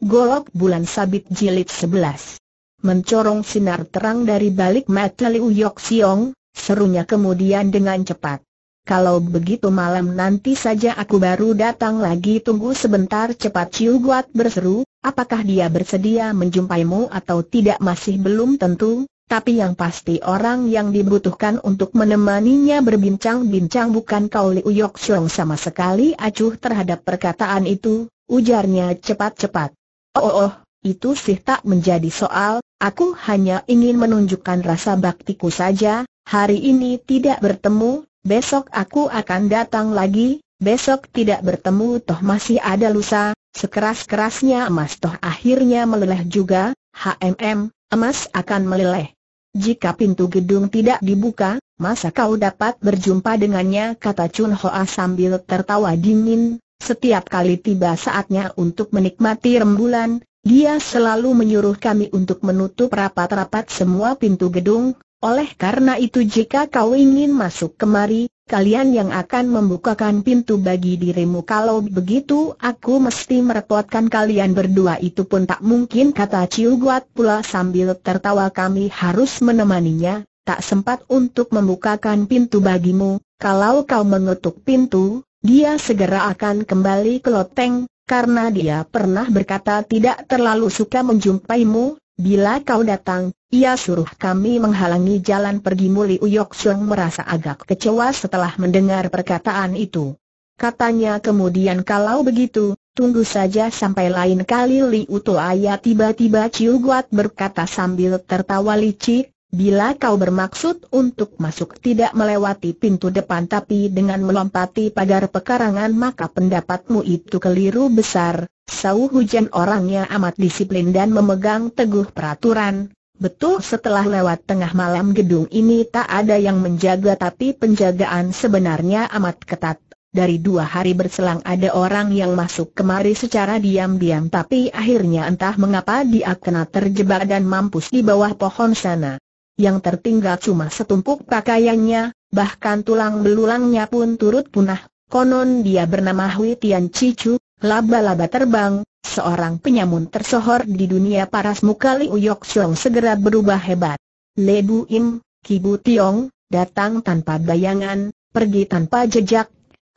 Golok Bulan Sabit Jilid 11 Mencorong sinar terang dari balik mata Liu Yok Siong, serunya kemudian dengan cepat. Kalau begitu malam nanti saja aku baru datang lagi tunggu sebentar cepat Ciu Guat berseru, apakah dia bersedia menjumpaimu atau tidak masih belum tentu, tapi yang pasti orang yang dibutuhkan untuk menemaninya berbincang-bincang bukan kau Liu Yok Siong sama sekali acuh terhadap perkataan itu, ujarnya cepat-cepat. Oh, oh, oh, itu sih tak menjadi soal, aku hanya ingin menunjukkan rasa baktiku saja, hari ini tidak bertemu, besok aku akan datang lagi, besok tidak bertemu toh masih ada lusa, sekeras-kerasnya emas toh akhirnya meleleh juga, HMM, emas akan meleleh. Jika pintu gedung tidak dibuka, masa kau dapat berjumpa dengannya kata Chun Hoa sambil tertawa dingin, setiap kali tiba saatnya untuk menikmati rembulan, dia selalu menyuruh kami untuk menutup rapat-rapat semua pintu gedung, oleh karena itu jika kau ingin masuk kemari, kalian yang akan membukakan pintu bagi dirimu kalau begitu aku mesti merepotkan kalian berdua itu pun tak mungkin kata Ciu Guat pula sambil tertawa kami harus menemaninya, tak sempat untuk membukakan pintu bagimu, kalau kau mengetuk pintu, dia segera akan kembali ke loteng, karena dia pernah berkata tidak terlalu suka menjumpaimu, bila kau datang, ia suruh kami menghalangi jalan pergi Muli Uyok Sung merasa agak kecewa setelah mendengar perkataan itu. Katanya kemudian kalau begitu, tunggu saja sampai lain kali Li Uto Ayah tiba-tiba Ciu Guat berkata sambil tertawa licik, Bila kau bermaksud untuk masuk tidak melewati pintu depan tapi dengan melompati pagar pekarangan maka pendapatmu itu keliru besar, Sau hujan orangnya amat disiplin dan memegang teguh peraturan, Betul setelah lewat tengah malam gedung ini tak ada yang menjaga tapi penjagaan sebenarnya amat ketat. Dari dua hari berselang ada orang yang masuk kemari secara diam-diam tapi akhirnya entah mengapa dia kena terjebak dan mampus di bawah pohon sana yang tertinggal cuma setumpuk pakaiannya, bahkan tulang belulangnya pun turut punah. Konon dia bernama Hui Tian Cicu, laba-laba terbang, seorang penyamun tersohor di dunia paras muka Liu Yok Chong segera berubah hebat. Le Bu Im, Kibu Tiong, datang tanpa bayangan, pergi tanpa jejak,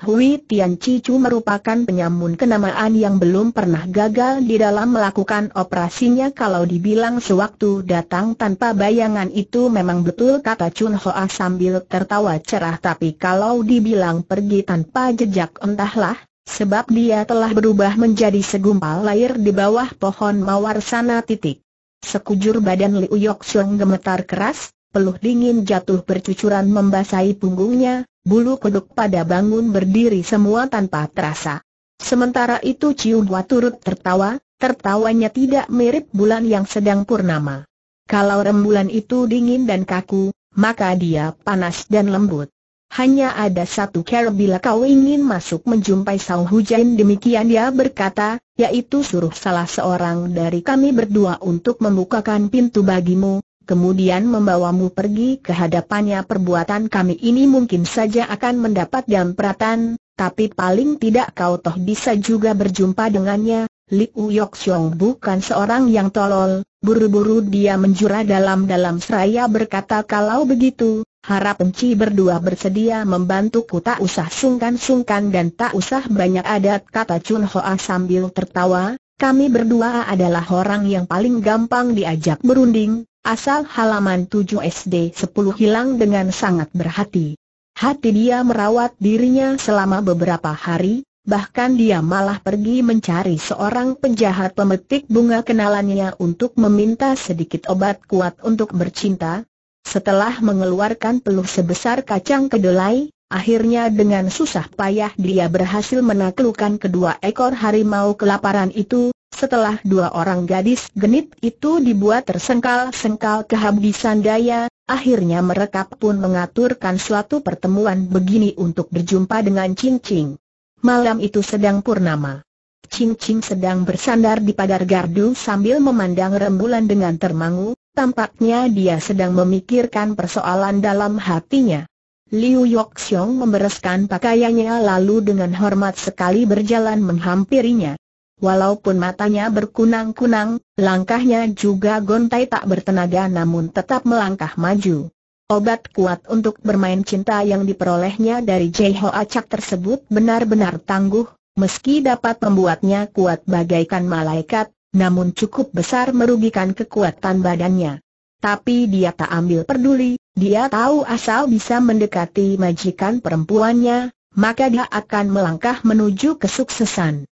Hui Tian Cicu merupakan penyamun kenamaan yang belum pernah gagal di dalam melakukan operasinya kalau dibilang sewaktu datang tanpa bayangan itu memang betul kata Chun Hoa sambil tertawa cerah tapi kalau dibilang pergi tanpa jejak entahlah, sebab dia telah berubah menjadi segumpal lahir di bawah pohon mawar sana titik. Sekujur badan Liu Yok gemetar keras, peluh dingin jatuh bercucuran membasahi punggungnya, bulu kuduk pada bangun berdiri semua tanpa terasa. Sementara itu Ciu Hua turut tertawa, tertawanya tidak mirip bulan yang sedang purnama. Kalau rembulan itu dingin dan kaku, maka dia panas dan lembut. Hanya ada satu cara bila kau ingin masuk menjumpai Sau Hujan demikian dia berkata, yaitu suruh salah seorang dari kami berdua untuk membukakan pintu bagimu, kemudian membawamu pergi ke hadapannya perbuatan kami ini mungkin saja akan mendapat gampratan, tapi paling tidak kau toh bisa juga berjumpa dengannya. Liu Yok Xiong bukan seorang yang tolol, buru-buru dia menjura dalam-dalam seraya berkata kalau begitu, harap enci berdua bersedia membantuku tak usah sungkan-sungkan dan tak usah banyak adat kata Chun Hoa sambil tertawa, kami berdua adalah orang yang paling gampang diajak berunding, Asal halaman 7 SD 10 hilang dengan sangat berhati. Hati dia merawat dirinya selama beberapa hari, bahkan dia malah pergi mencari seorang penjahat pemetik bunga kenalannya untuk meminta sedikit obat kuat untuk bercinta. Setelah mengeluarkan peluh sebesar kacang kedelai, akhirnya dengan susah payah dia berhasil menaklukkan kedua ekor harimau kelaparan itu, setelah dua orang gadis genit itu dibuat tersengkal-sengkal kehabisan daya, akhirnya mereka pun mengaturkan suatu pertemuan begini untuk berjumpa dengan Ching Ching. Malam itu sedang purnama. Ching Ching sedang bersandar di pagar gardu sambil memandang rembulan dengan termangu, tampaknya dia sedang memikirkan persoalan dalam hatinya. Liu Yok Xiong membereskan pakaiannya lalu dengan hormat sekali berjalan menghampirinya. Walaupun matanya berkunang-kunang, langkahnya juga gontai tak bertenaga namun tetap melangkah maju. Obat kuat untuk bermain cinta yang diperolehnya dari Jeho Acak tersebut benar-benar tangguh, meski dapat membuatnya kuat bagaikan malaikat, namun cukup besar merugikan kekuatan badannya. Tapi dia tak ambil peduli, dia tahu asal bisa mendekati majikan perempuannya, maka dia akan melangkah menuju kesuksesan.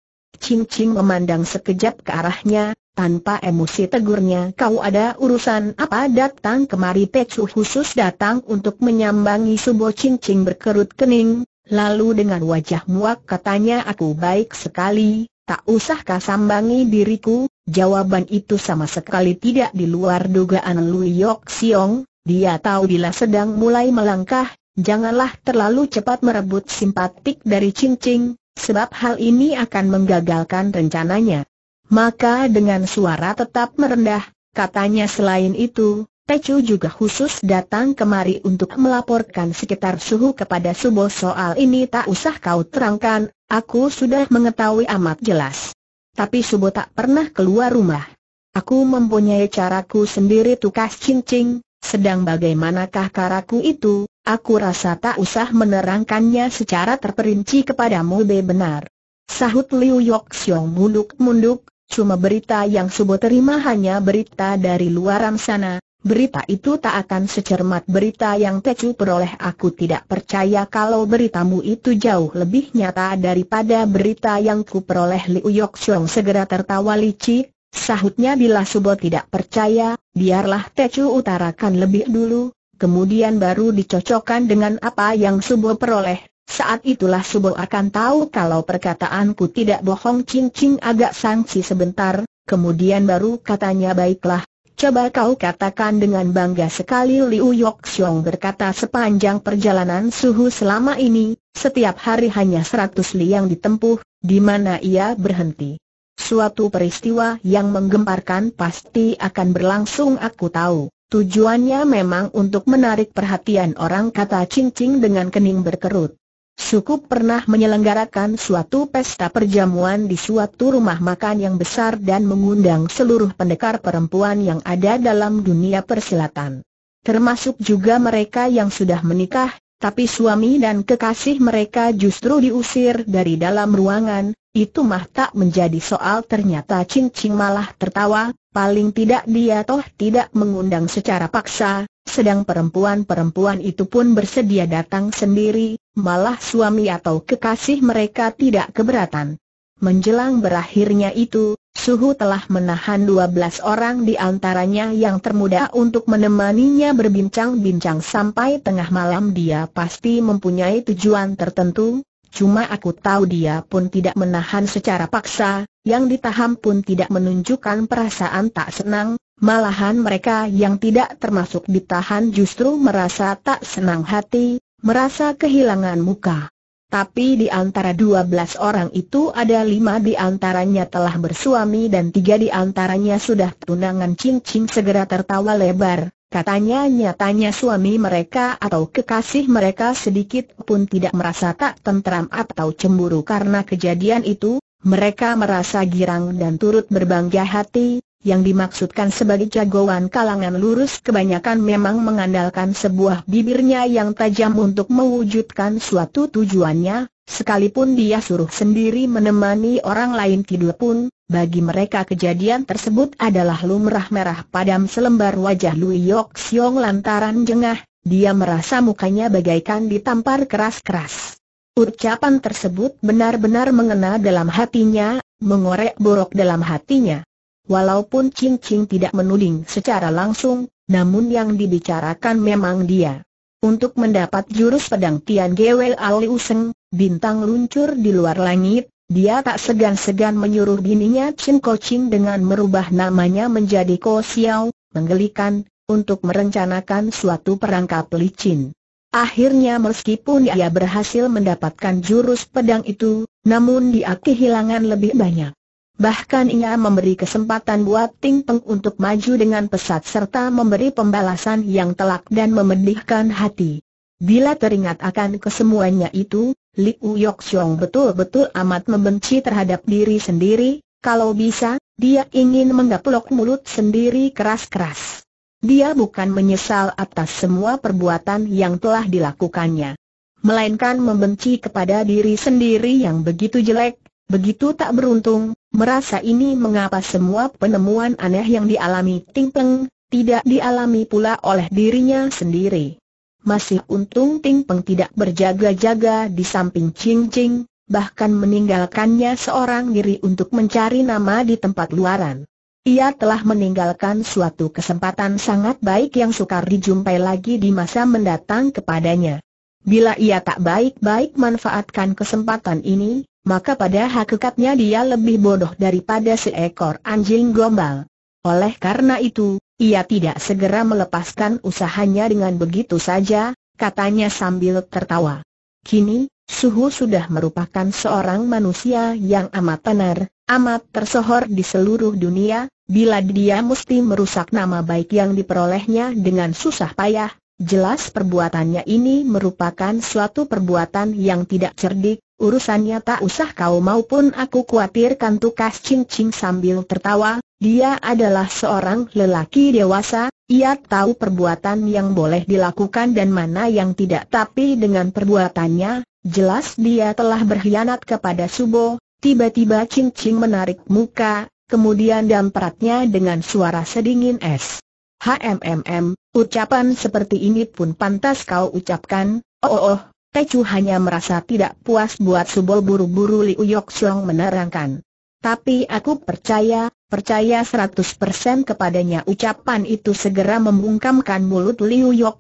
Ching Ching memandang sekejap ke arahnya, tanpa emosi tegurnya kau ada urusan apa datang kemari Pecu khusus datang untuk menyambangi Subo Ching Ching berkerut kening, lalu dengan wajah muak katanya aku baik sekali, tak usah kau sambangi diriku, jawaban itu sama sekali tidak di luar dugaan Lu Yok Siong, dia tahu bila sedang mulai melangkah, janganlah terlalu cepat merebut simpatik dari Ching Ching, sebab hal ini akan menggagalkan rencananya. Maka dengan suara tetap merendah, katanya selain itu, Teju juga khusus datang kemari untuk melaporkan sekitar suhu kepada Subo soal ini tak usah kau terangkan, aku sudah mengetahui amat jelas. Tapi Subo tak pernah keluar rumah. Aku mempunyai caraku sendiri tukas cincing, sedang bagaimanakah karaku itu, Aku rasa tak usah menerangkannya secara terperinci kepadamu benar. Sahut Liu Yok Xiong munduk-munduk, cuma berita yang subuh terima hanya berita dari luaran sana, berita itu tak akan secermat berita yang Tecu peroleh. Aku tidak percaya kalau beritamu itu jauh lebih nyata daripada berita yang ku peroleh Liu Yok Xiong segera tertawa licik, Sahutnya bila subuh tidak percaya, biarlah Tecu utarakan lebih dulu, kemudian baru dicocokkan dengan apa yang Subo peroleh. Saat itulah Subo akan tahu kalau perkataanku tidak bohong Cing agak sangsi sebentar, kemudian baru katanya baiklah, Coba kau katakan dengan bangga sekali Liu Yok berkata sepanjang perjalanan suhu selama ini, setiap hari hanya seratus li yang ditempuh, di mana ia berhenti. Suatu peristiwa yang menggemparkan pasti akan berlangsung aku tahu. Tujuannya memang untuk menarik perhatian orang kata cincing dengan kening berkerut. Suku pernah menyelenggarakan suatu pesta perjamuan di suatu rumah makan yang besar dan mengundang seluruh pendekar perempuan yang ada dalam dunia persilatan. Termasuk juga mereka yang sudah menikah, tapi suami dan kekasih mereka justru diusir dari dalam ruangan, itu mah tak menjadi soal ternyata cincin malah tertawa, paling tidak dia toh tidak mengundang secara paksa, sedang perempuan-perempuan itu pun bersedia datang sendiri, malah suami atau kekasih mereka tidak keberatan. Menjelang berakhirnya itu, Suhu telah menahan 12 orang di antaranya yang termuda untuk menemaninya berbincang-bincang sampai tengah malam dia pasti mempunyai tujuan tertentu, Cuma aku tahu dia pun tidak menahan secara paksa, yang ditahan pun tidak menunjukkan perasaan tak senang, malahan mereka yang tidak termasuk ditahan justru merasa tak senang hati, merasa kehilangan muka. Tapi di antara dua belas orang itu ada lima di antaranya telah bersuami dan tiga di antaranya sudah tunangan cincin segera tertawa lebar, Katanya nyatanya suami mereka atau kekasih mereka sedikit pun tidak merasa tak tentram atau cemburu karena kejadian itu, mereka merasa girang dan turut berbangga hati, yang dimaksudkan sebagai jagoan kalangan lurus kebanyakan memang mengandalkan sebuah bibirnya yang tajam untuk mewujudkan suatu tujuannya, Sekalipun dia suruh sendiri menemani orang lain tidur pun, bagi mereka kejadian tersebut adalah lumrah merah padam selembar wajah Lui Yok Siong lantaran jengah, dia merasa mukanya bagaikan ditampar keras-keras. Ucapan tersebut benar-benar mengena dalam hatinya, mengorek borok dalam hatinya. Walaupun Ching Ching tidak menuding secara langsung, namun yang dibicarakan memang dia. Untuk mendapat jurus pedang Tian Gwe Ali Useng, bintang luncur di luar langit, dia tak segan-segan menyuruh bininya Ko Ching dengan merubah namanya menjadi Ko Xiao, menggelikan, untuk merencanakan suatu perangkap licin. Akhirnya meskipun ia berhasil mendapatkan jurus pedang itu, namun dia kehilangan lebih banyak. Bahkan ia memberi kesempatan buat Ting Peng untuk maju dengan pesat serta memberi pembalasan yang telak dan memedihkan hati. Bila teringat akan kesemuanya itu, Liu Yok Xiong betul-betul amat membenci terhadap diri sendiri, kalau bisa, dia ingin menggaplok mulut sendiri keras-keras. Dia bukan menyesal atas semua perbuatan yang telah dilakukannya. Melainkan membenci kepada diri sendiri yang begitu jelek, begitu tak beruntung, merasa ini mengapa semua penemuan aneh yang dialami Ting Peng, tidak dialami pula oleh dirinya sendiri. Masih untung Ting Peng tidak berjaga-jaga di samping Ching Ching, bahkan meninggalkannya seorang diri untuk mencari nama di tempat luaran. Ia telah meninggalkan suatu kesempatan sangat baik yang sukar dijumpai lagi di masa mendatang kepadanya. Bila ia tak baik-baik manfaatkan kesempatan ini, maka pada hakikatnya dia lebih bodoh daripada seekor anjing gombal. Oleh karena itu, ia tidak segera melepaskan usahanya dengan begitu saja, katanya sambil tertawa. Kini, Suhu sudah merupakan seorang manusia yang amat tenar, amat tersohor di seluruh dunia, bila dia mesti merusak nama baik yang diperolehnya dengan susah payah, Jelas perbuatannya ini merupakan suatu perbuatan yang tidak cerdik, urusannya tak usah kau maupun aku khawatirkan tukas Ching Ching sambil tertawa, dia adalah seorang lelaki dewasa, ia tahu perbuatan yang boleh dilakukan dan mana yang tidak tapi dengan perbuatannya, jelas dia telah berkhianat kepada Subo, tiba-tiba Ching Ching menarik muka, kemudian dampratnya dengan suara sedingin es. HMMM, Ucapan seperti ini pun pantas kau ucapkan, oh oh, oh Tecu hanya merasa tidak puas buat Subol buru-buru Liu Yok menerangkan. Tapi aku percaya, percaya 100% kepadanya ucapan itu segera membungkamkan mulut Liu Yok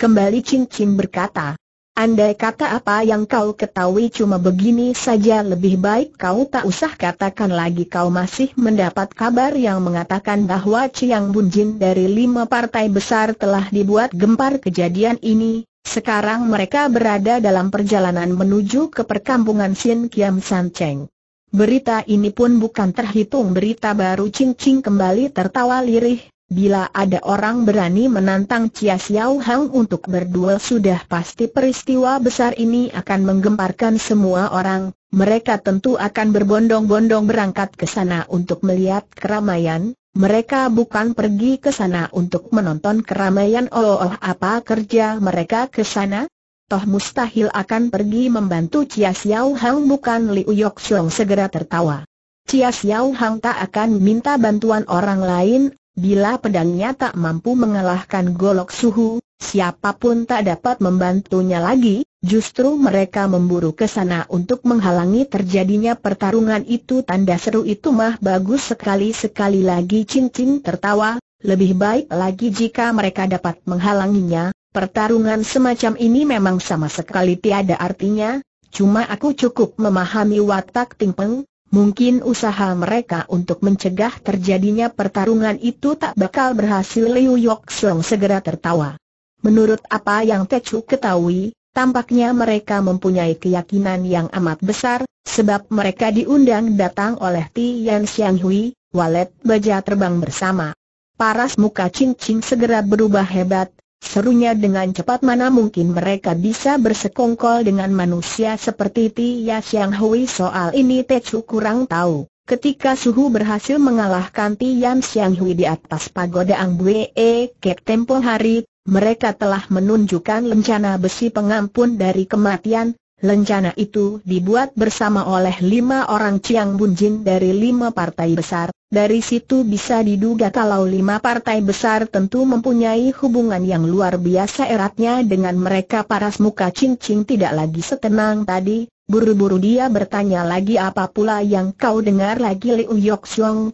Kembali Cing Cing berkata, Andai kata apa yang kau ketahui cuma begini saja lebih baik kau tak usah katakan lagi kau masih mendapat kabar yang mengatakan bahwa Chiang Bunjin dari lima partai besar telah dibuat gempar kejadian ini. Sekarang mereka berada dalam perjalanan menuju ke perkampungan Sin Kiam San Cheng. Berita ini pun bukan terhitung berita baru Ching Ching kembali tertawa lirih, Bila ada orang berani menantang Chia Xiao Hang untuk berduel sudah pasti peristiwa besar ini akan menggemparkan semua orang, mereka tentu akan berbondong-bondong berangkat ke sana untuk melihat keramaian, mereka bukan pergi ke sana untuk menonton keramaian oh, oh apa kerja mereka ke sana? Toh mustahil akan pergi membantu Chia Xiao Hang bukan Liu Yok segera tertawa. Chia Xiao Hang tak akan minta bantuan orang lain, Bila pedangnya tak mampu mengalahkan golok suhu, siapapun tak dapat membantunya lagi, justru mereka memburu ke sana untuk menghalangi terjadinya pertarungan itu tanda seru itu mah bagus sekali-sekali lagi cincin tertawa, lebih baik lagi jika mereka dapat menghalanginya, pertarungan semacam ini memang sama sekali tiada artinya, cuma aku cukup memahami watak Ting Peng, mungkin usaha mereka untuk mencegah terjadinya pertarungan itu tak bakal berhasil Liu Yok Song segera tertawa. Menurut apa yang Techu ketahui, tampaknya mereka mempunyai keyakinan yang amat besar, sebab mereka diundang datang oleh Tian Xiang Hui, walet baja terbang bersama. Paras muka Ching Ching segera berubah hebat, Serunya dengan cepat mana mungkin mereka bisa bersekongkol dengan manusia seperti Tia ya Xiang Hui soal ini Chu kurang tahu. Ketika Suhu berhasil mengalahkan Tian Xiang Hui di atas pagoda Ang E, Kek tempo hari, mereka telah menunjukkan lencana besi pengampun dari kematian. Lencana itu dibuat bersama oleh lima orang Chiang Bunjin dari lima partai besar, dari situ bisa diduga kalau lima partai besar tentu mempunyai hubungan yang luar biasa eratnya dengan mereka paras muka cincin tidak lagi setenang tadi, buru-buru dia bertanya lagi apa pula yang kau dengar lagi Liu Yok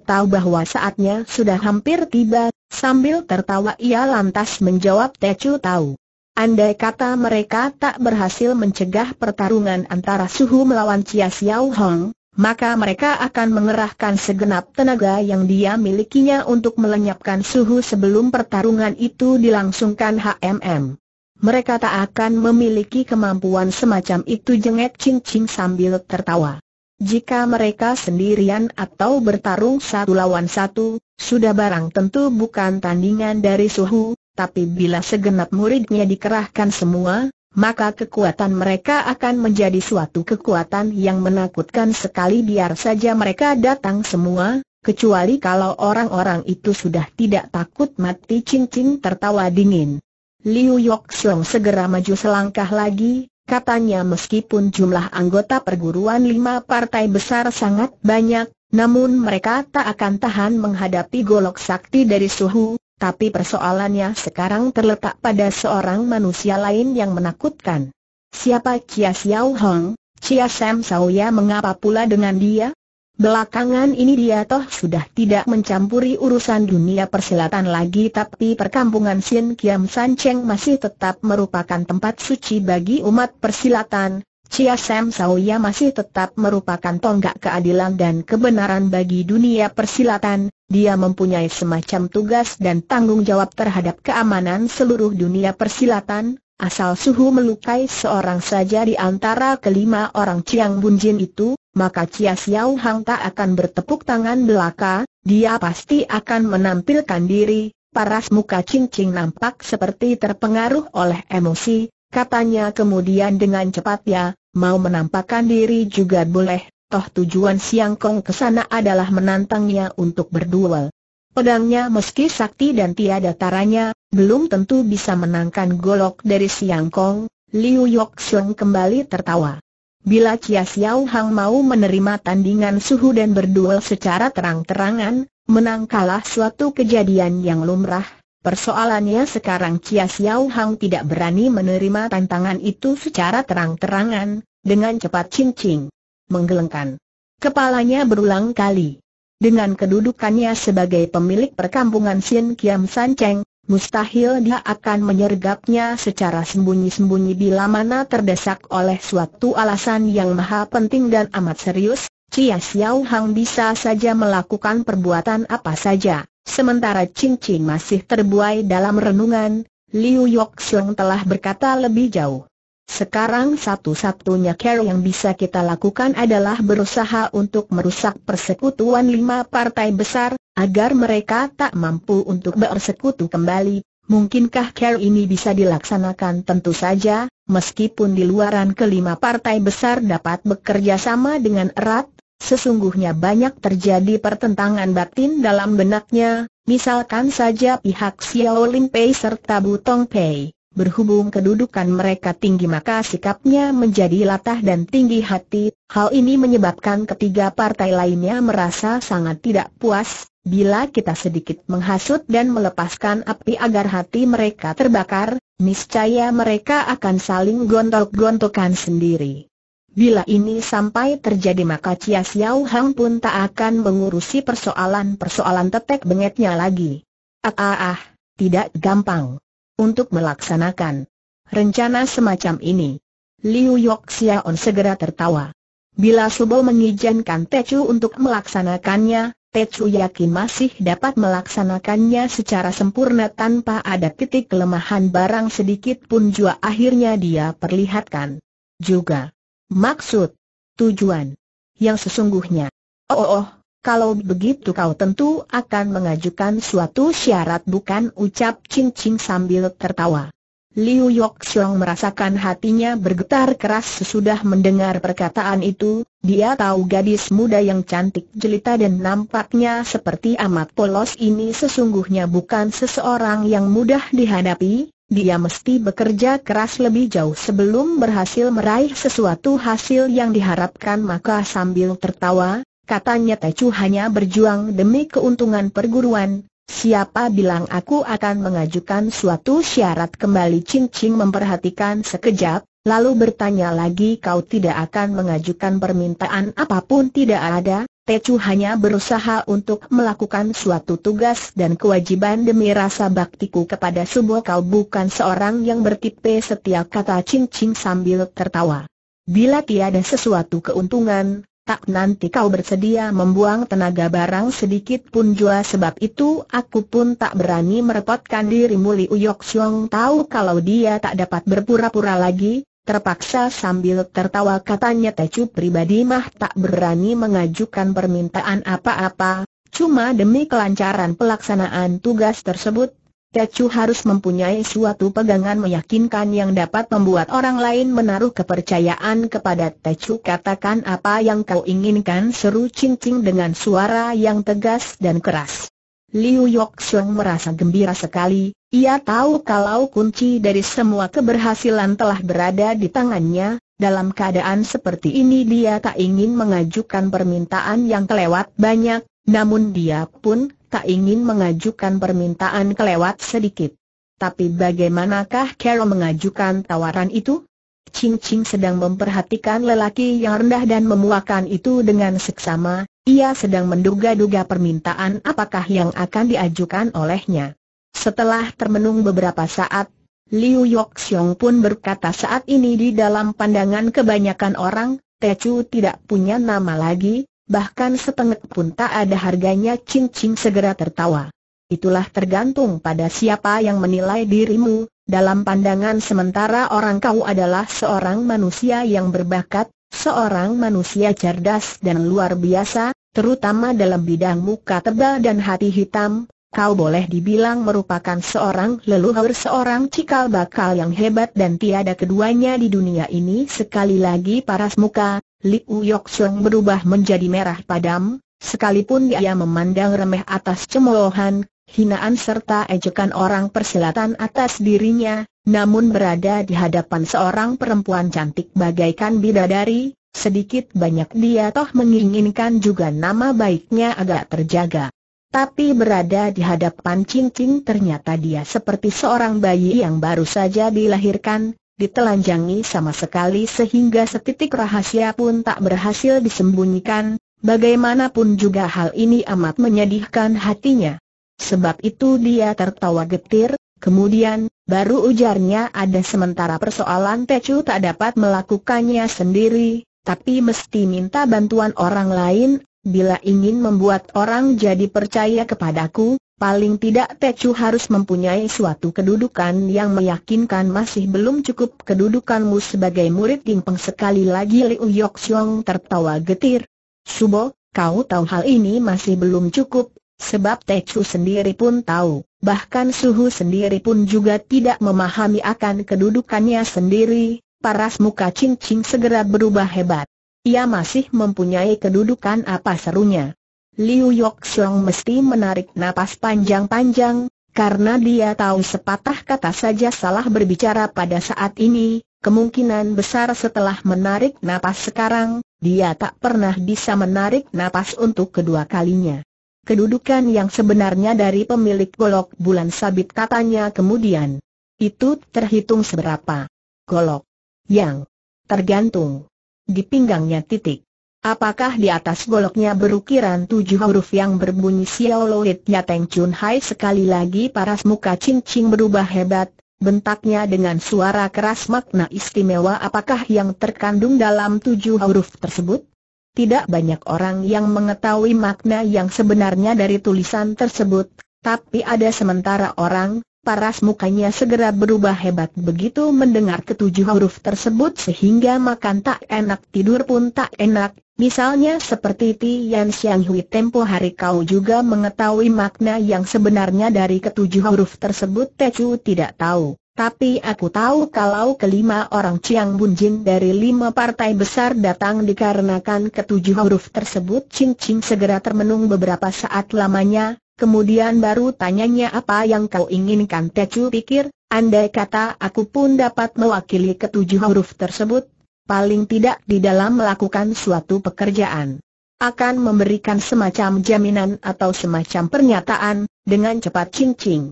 tahu bahwa saatnya sudah hampir tiba, sambil tertawa ia lantas menjawab Chu tahu. Andai kata mereka tak berhasil mencegah pertarungan antara Suhu melawan Chia Xiao Hong, maka mereka akan mengerahkan segenap tenaga yang dia milikinya untuk melenyapkan suhu sebelum pertarungan itu dilangsungkan HMM. Mereka tak akan memiliki kemampuan semacam itu jengek cing-cing sambil tertawa. Jika mereka sendirian atau bertarung satu lawan satu, sudah barang tentu bukan tandingan dari suhu, tapi bila segenap muridnya dikerahkan semua, maka kekuatan mereka akan menjadi suatu kekuatan yang menakutkan sekali biar saja mereka datang semua, kecuali kalau orang-orang itu sudah tidak takut mati cincin tertawa dingin. Liu Yok segera maju selangkah lagi, katanya meskipun jumlah anggota perguruan lima partai besar sangat banyak, namun mereka tak akan tahan menghadapi golok sakti dari suhu, tapi persoalannya sekarang terletak pada seorang manusia lain yang menakutkan. Siapa Chia Xiao Hong, Chia Sam Sauya mengapa pula dengan dia? Belakangan ini dia toh sudah tidak mencampuri urusan dunia persilatan lagi tapi perkampungan Sin Kiam San Cheng masih tetap merupakan tempat suci bagi umat persilatan, Chia Sam Sauya masih tetap merupakan tonggak keadilan dan kebenaran bagi dunia persilatan, dia mempunyai semacam tugas dan tanggung jawab terhadap keamanan seluruh dunia persilatan, asal suhu melukai seorang saja di antara kelima orang Chiang Bunjin itu, maka Chia Xiao Hang tak akan bertepuk tangan belaka, dia pasti akan menampilkan diri, paras muka cincin nampak seperti terpengaruh oleh emosi, Katanya kemudian dengan cepatnya, mau menampakkan diri juga boleh, toh tujuan Siang Kong ke sana adalah menantangnya untuk berduel. Pedangnya meski sakti dan tiada taranya, belum tentu bisa menangkan golok dari Siang Kong, Liu Yok Xiong kembali tertawa. Bila Chia Xiao Hang mau menerima tandingan suhu dan berduel secara terang-terangan, menang kalah suatu kejadian yang lumrah, Persoalannya sekarang Chia Xiao Hang tidak berani menerima tantangan itu secara terang-terangan, dengan cepat cincing. Menggelengkan kepalanya berulang kali. Dengan kedudukannya sebagai pemilik perkampungan Sien Kiam San Cheng, mustahil dia akan menyergapnya secara sembunyi-sembunyi bila mana terdesak oleh suatu alasan yang maha penting dan amat serius, Chia Xiao Hang bisa saja melakukan perbuatan apa saja. Sementara cincin masih terbuai dalam renungan, Liu Yok Siong telah berkata lebih jauh. Sekarang satu-satunya care yang bisa kita lakukan adalah berusaha untuk merusak persekutuan lima partai besar, agar mereka tak mampu untuk bersekutu kembali. Mungkinkah care ini bisa dilaksanakan tentu saja, meskipun di luaran kelima partai besar dapat bekerja sama dengan erat, Sesungguhnya banyak terjadi pertentangan batin dalam benaknya, misalkan saja pihak Xiao Lin Pei serta Bu Tong Pei. Berhubung kedudukan mereka tinggi maka sikapnya menjadi latah dan tinggi hati, hal ini menyebabkan ketiga partai lainnya merasa sangat tidak puas, bila kita sedikit menghasut dan melepaskan api agar hati mereka terbakar, niscaya mereka akan saling gontok-gontokan sendiri. Bila ini sampai terjadi maka Chia Xiao Hang pun tak akan mengurusi persoalan-persoalan tetek bengetnya lagi. Ah, ah, ah, tidak gampang untuk melaksanakan rencana semacam ini. Liu Yok Xiaon segera tertawa. Bila Subo mengizinkan Techu untuk melaksanakannya, Techu yakin masih dapat melaksanakannya secara sempurna tanpa ada titik kelemahan barang sedikit pun jua akhirnya dia perlihatkan. Juga Maksud, tujuan, yang sesungguhnya. Oh, oh, oh, kalau begitu kau tentu akan mengajukan suatu syarat bukan ucap Ching Ching sambil tertawa. Liu Yok Xiong merasakan hatinya bergetar keras sesudah mendengar perkataan itu, dia tahu gadis muda yang cantik jelita dan nampaknya seperti amat polos ini sesungguhnya bukan seseorang yang mudah dihadapi, dia mesti bekerja keras lebih jauh sebelum berhasil meraih sesuatu hasil yang diharapkan maka sambil tertawa, katanya Tecu hanya berjuang demi keuntungan perguruan, siapa bilang aku akan mengajukan suatu syarat kembali cincin memperhatikan sekejap, lalu bertanya lagi kau tidak akan mengajukan permintaan apapun tidak ada, Tecu hanya berusaha untuk melakukan suatu tugas dan kewajiban demi rasa baktiku kepada kau bukan seorang yang bertipe setia kata Ching Ching sambil tertawa. Bila tiada sesuatu keuntungan, tak nanti kau bersedia membuang tenaga barang sedikit pun jua sebab itu aku pun tak berani merepotkan dirimu Liu Yok Siong tahu kalau dia tak dapat berpura-pura lagi, Terpaksa sambil tertawa katanya Tecu pribadi mah tak berani mengajukan permintaan apa-apa, cuma demi kelancaran pelaksanaan tugas tersebut, Tecu harus mempunyai suatu pegangan meyakinkan yang dapat membuat orang lain menaruh kepercayaan kepada Tecu katakan apa yang kau inginkan seru cincing dengan suara yang tegas dan keras. Liu Yokshong merasa gembira sekali, ia tahu kalau kunci dari semua keberhasilan telah berada di tangannya, dalam keadaan seperti ini dia tak ingin mengajukan permintaan yang kelewat banyak, namun dia pun tak ingin mengajukan permintaan kelewat sedikit. Tapi bagaimanakah Carol mengajukan tawaran itu? Ching Ching sedang memperhatikan lelaki yang rendah dan memuakan itu dengan seksama, ia sedang menduga-duga permintaan apakah yang akan diajukan olehnya. Setelah termenung beberapa saat, Liu Yok Xiong pun berkata saat ini di dalam pandangan kebanyakan orang, Chu tidak punya nama lagi, bahkan setengah pun tak ada harganya Ching Ching segera tertawa. Itulah tergantung pada siapa yang menilai dirimu, dalam pandangan sementara orang kau adalah seorang manusia yang berbakat, Seorang manusia cerdas dan luar biasa, terutama dalam bidang muka tebal dan hati hitam, kau boleh dibilang merupakan seorang leluhur seorang cikal bakal yang hebat dan tiada keduanya di dunia ini. Sekali lagi paras muka, Liu Yok berubah menjadi merah padam, sekalipun dia memandang remeh atas cemoohan, hinaan serta ejekan orang persilatan atas dirinya, namun berada di hadapan seorang perempuan cantik bagaikan bidadari, sedikit banyak dia toh menginginkan juga nama baiknya agak terjaga. Tapi berada di hadapan cincin ternyata dia seperti seorang bayi yang baru saja dilahirkan, ditelanjangi sama sekali sehingga setitik rahasia pun tak berhasil disembunyikan, bagaimanapun juga hal ini amat menyedihkan hatinya. Sebab itu dia tertawa getir, Kemudian, baru ujarnya ada sementara persoalan Tecu tak dapat melakukannya sendiri, tapi mesti minta bantuan orang lain, bila ingin membuat orang jadi percaya kepadaku, paling tidak Tecu harus mempunyai suatu kedudukan yang meyakinkan masih belum cukup kedudukanmu sebagai murid Gimpeng sekali lagi Liu Yok Siong tertawa getir. Subo, kau tahu hal ini masih belum cukup, Sebab Tecu sendiri pun tahu, bahkan Suhu sendiri pun juga tidak memahami akan kedudukannya sendiri, paras muka Ching Ching segera berubah hebat. Ia masih mempunyai kedudukan apa serunya. Liu Yok Xiong mesti menarik napas panjang-panjang, karena dia tahu sepatah kata saja salah berbicara pada saat ini, kemungkinan besar setelah menarik napas sekarang, dia tak pernah bisa menarik napas untuk kedua kalinya kedudukan yang sebenarnya dari pemilik golok bulan sabit katanya kemudian. Itu terhitung seberapa golok yang tergantung di pinggangnya titik. Apakah di atas goloknya berukiran tujuh huruf yang berbunyi Xiao Loit Ya Teng Chun Hai sekali lagi paras muka Ching berubah hebat, bentaknya dengan suara keras makna istimewa apakah yang terkandung dalam tujuh huruf tersebut? tidak banyak orang yang mengetahui makna yang sebenarnya dari tulisan tersebut, tapi ada sementara orang, paras mukanya segera berubah hebat begitu mendengar ketujuh huruf tersebut sehingga makan tak enak tidur pun tak enak, misalnya seperti Tian Xiang Hui tempo hari kau juga mengetahui makna yang sebenarnya dari ketujuh huruf tersebut Tecu tidak tahu. Tapi aku tahu kalau kelima orang Chiang Bunjin dari lima partai besar datang dikarenakan ketujuh huruf tersebut Ching Ching segera termenung beberapa saat lamanya, kemudian baru tanyanya apa yang kau inginkan Tecu pikir, andai kata aku pun dapat mewakili ketujuh huruf tersebut, paling tidak di dalam melakukan suatu pekerjaan. Akan memberikan semacam jaminan atau semacam pernyataan, dengan cepat Ching Ching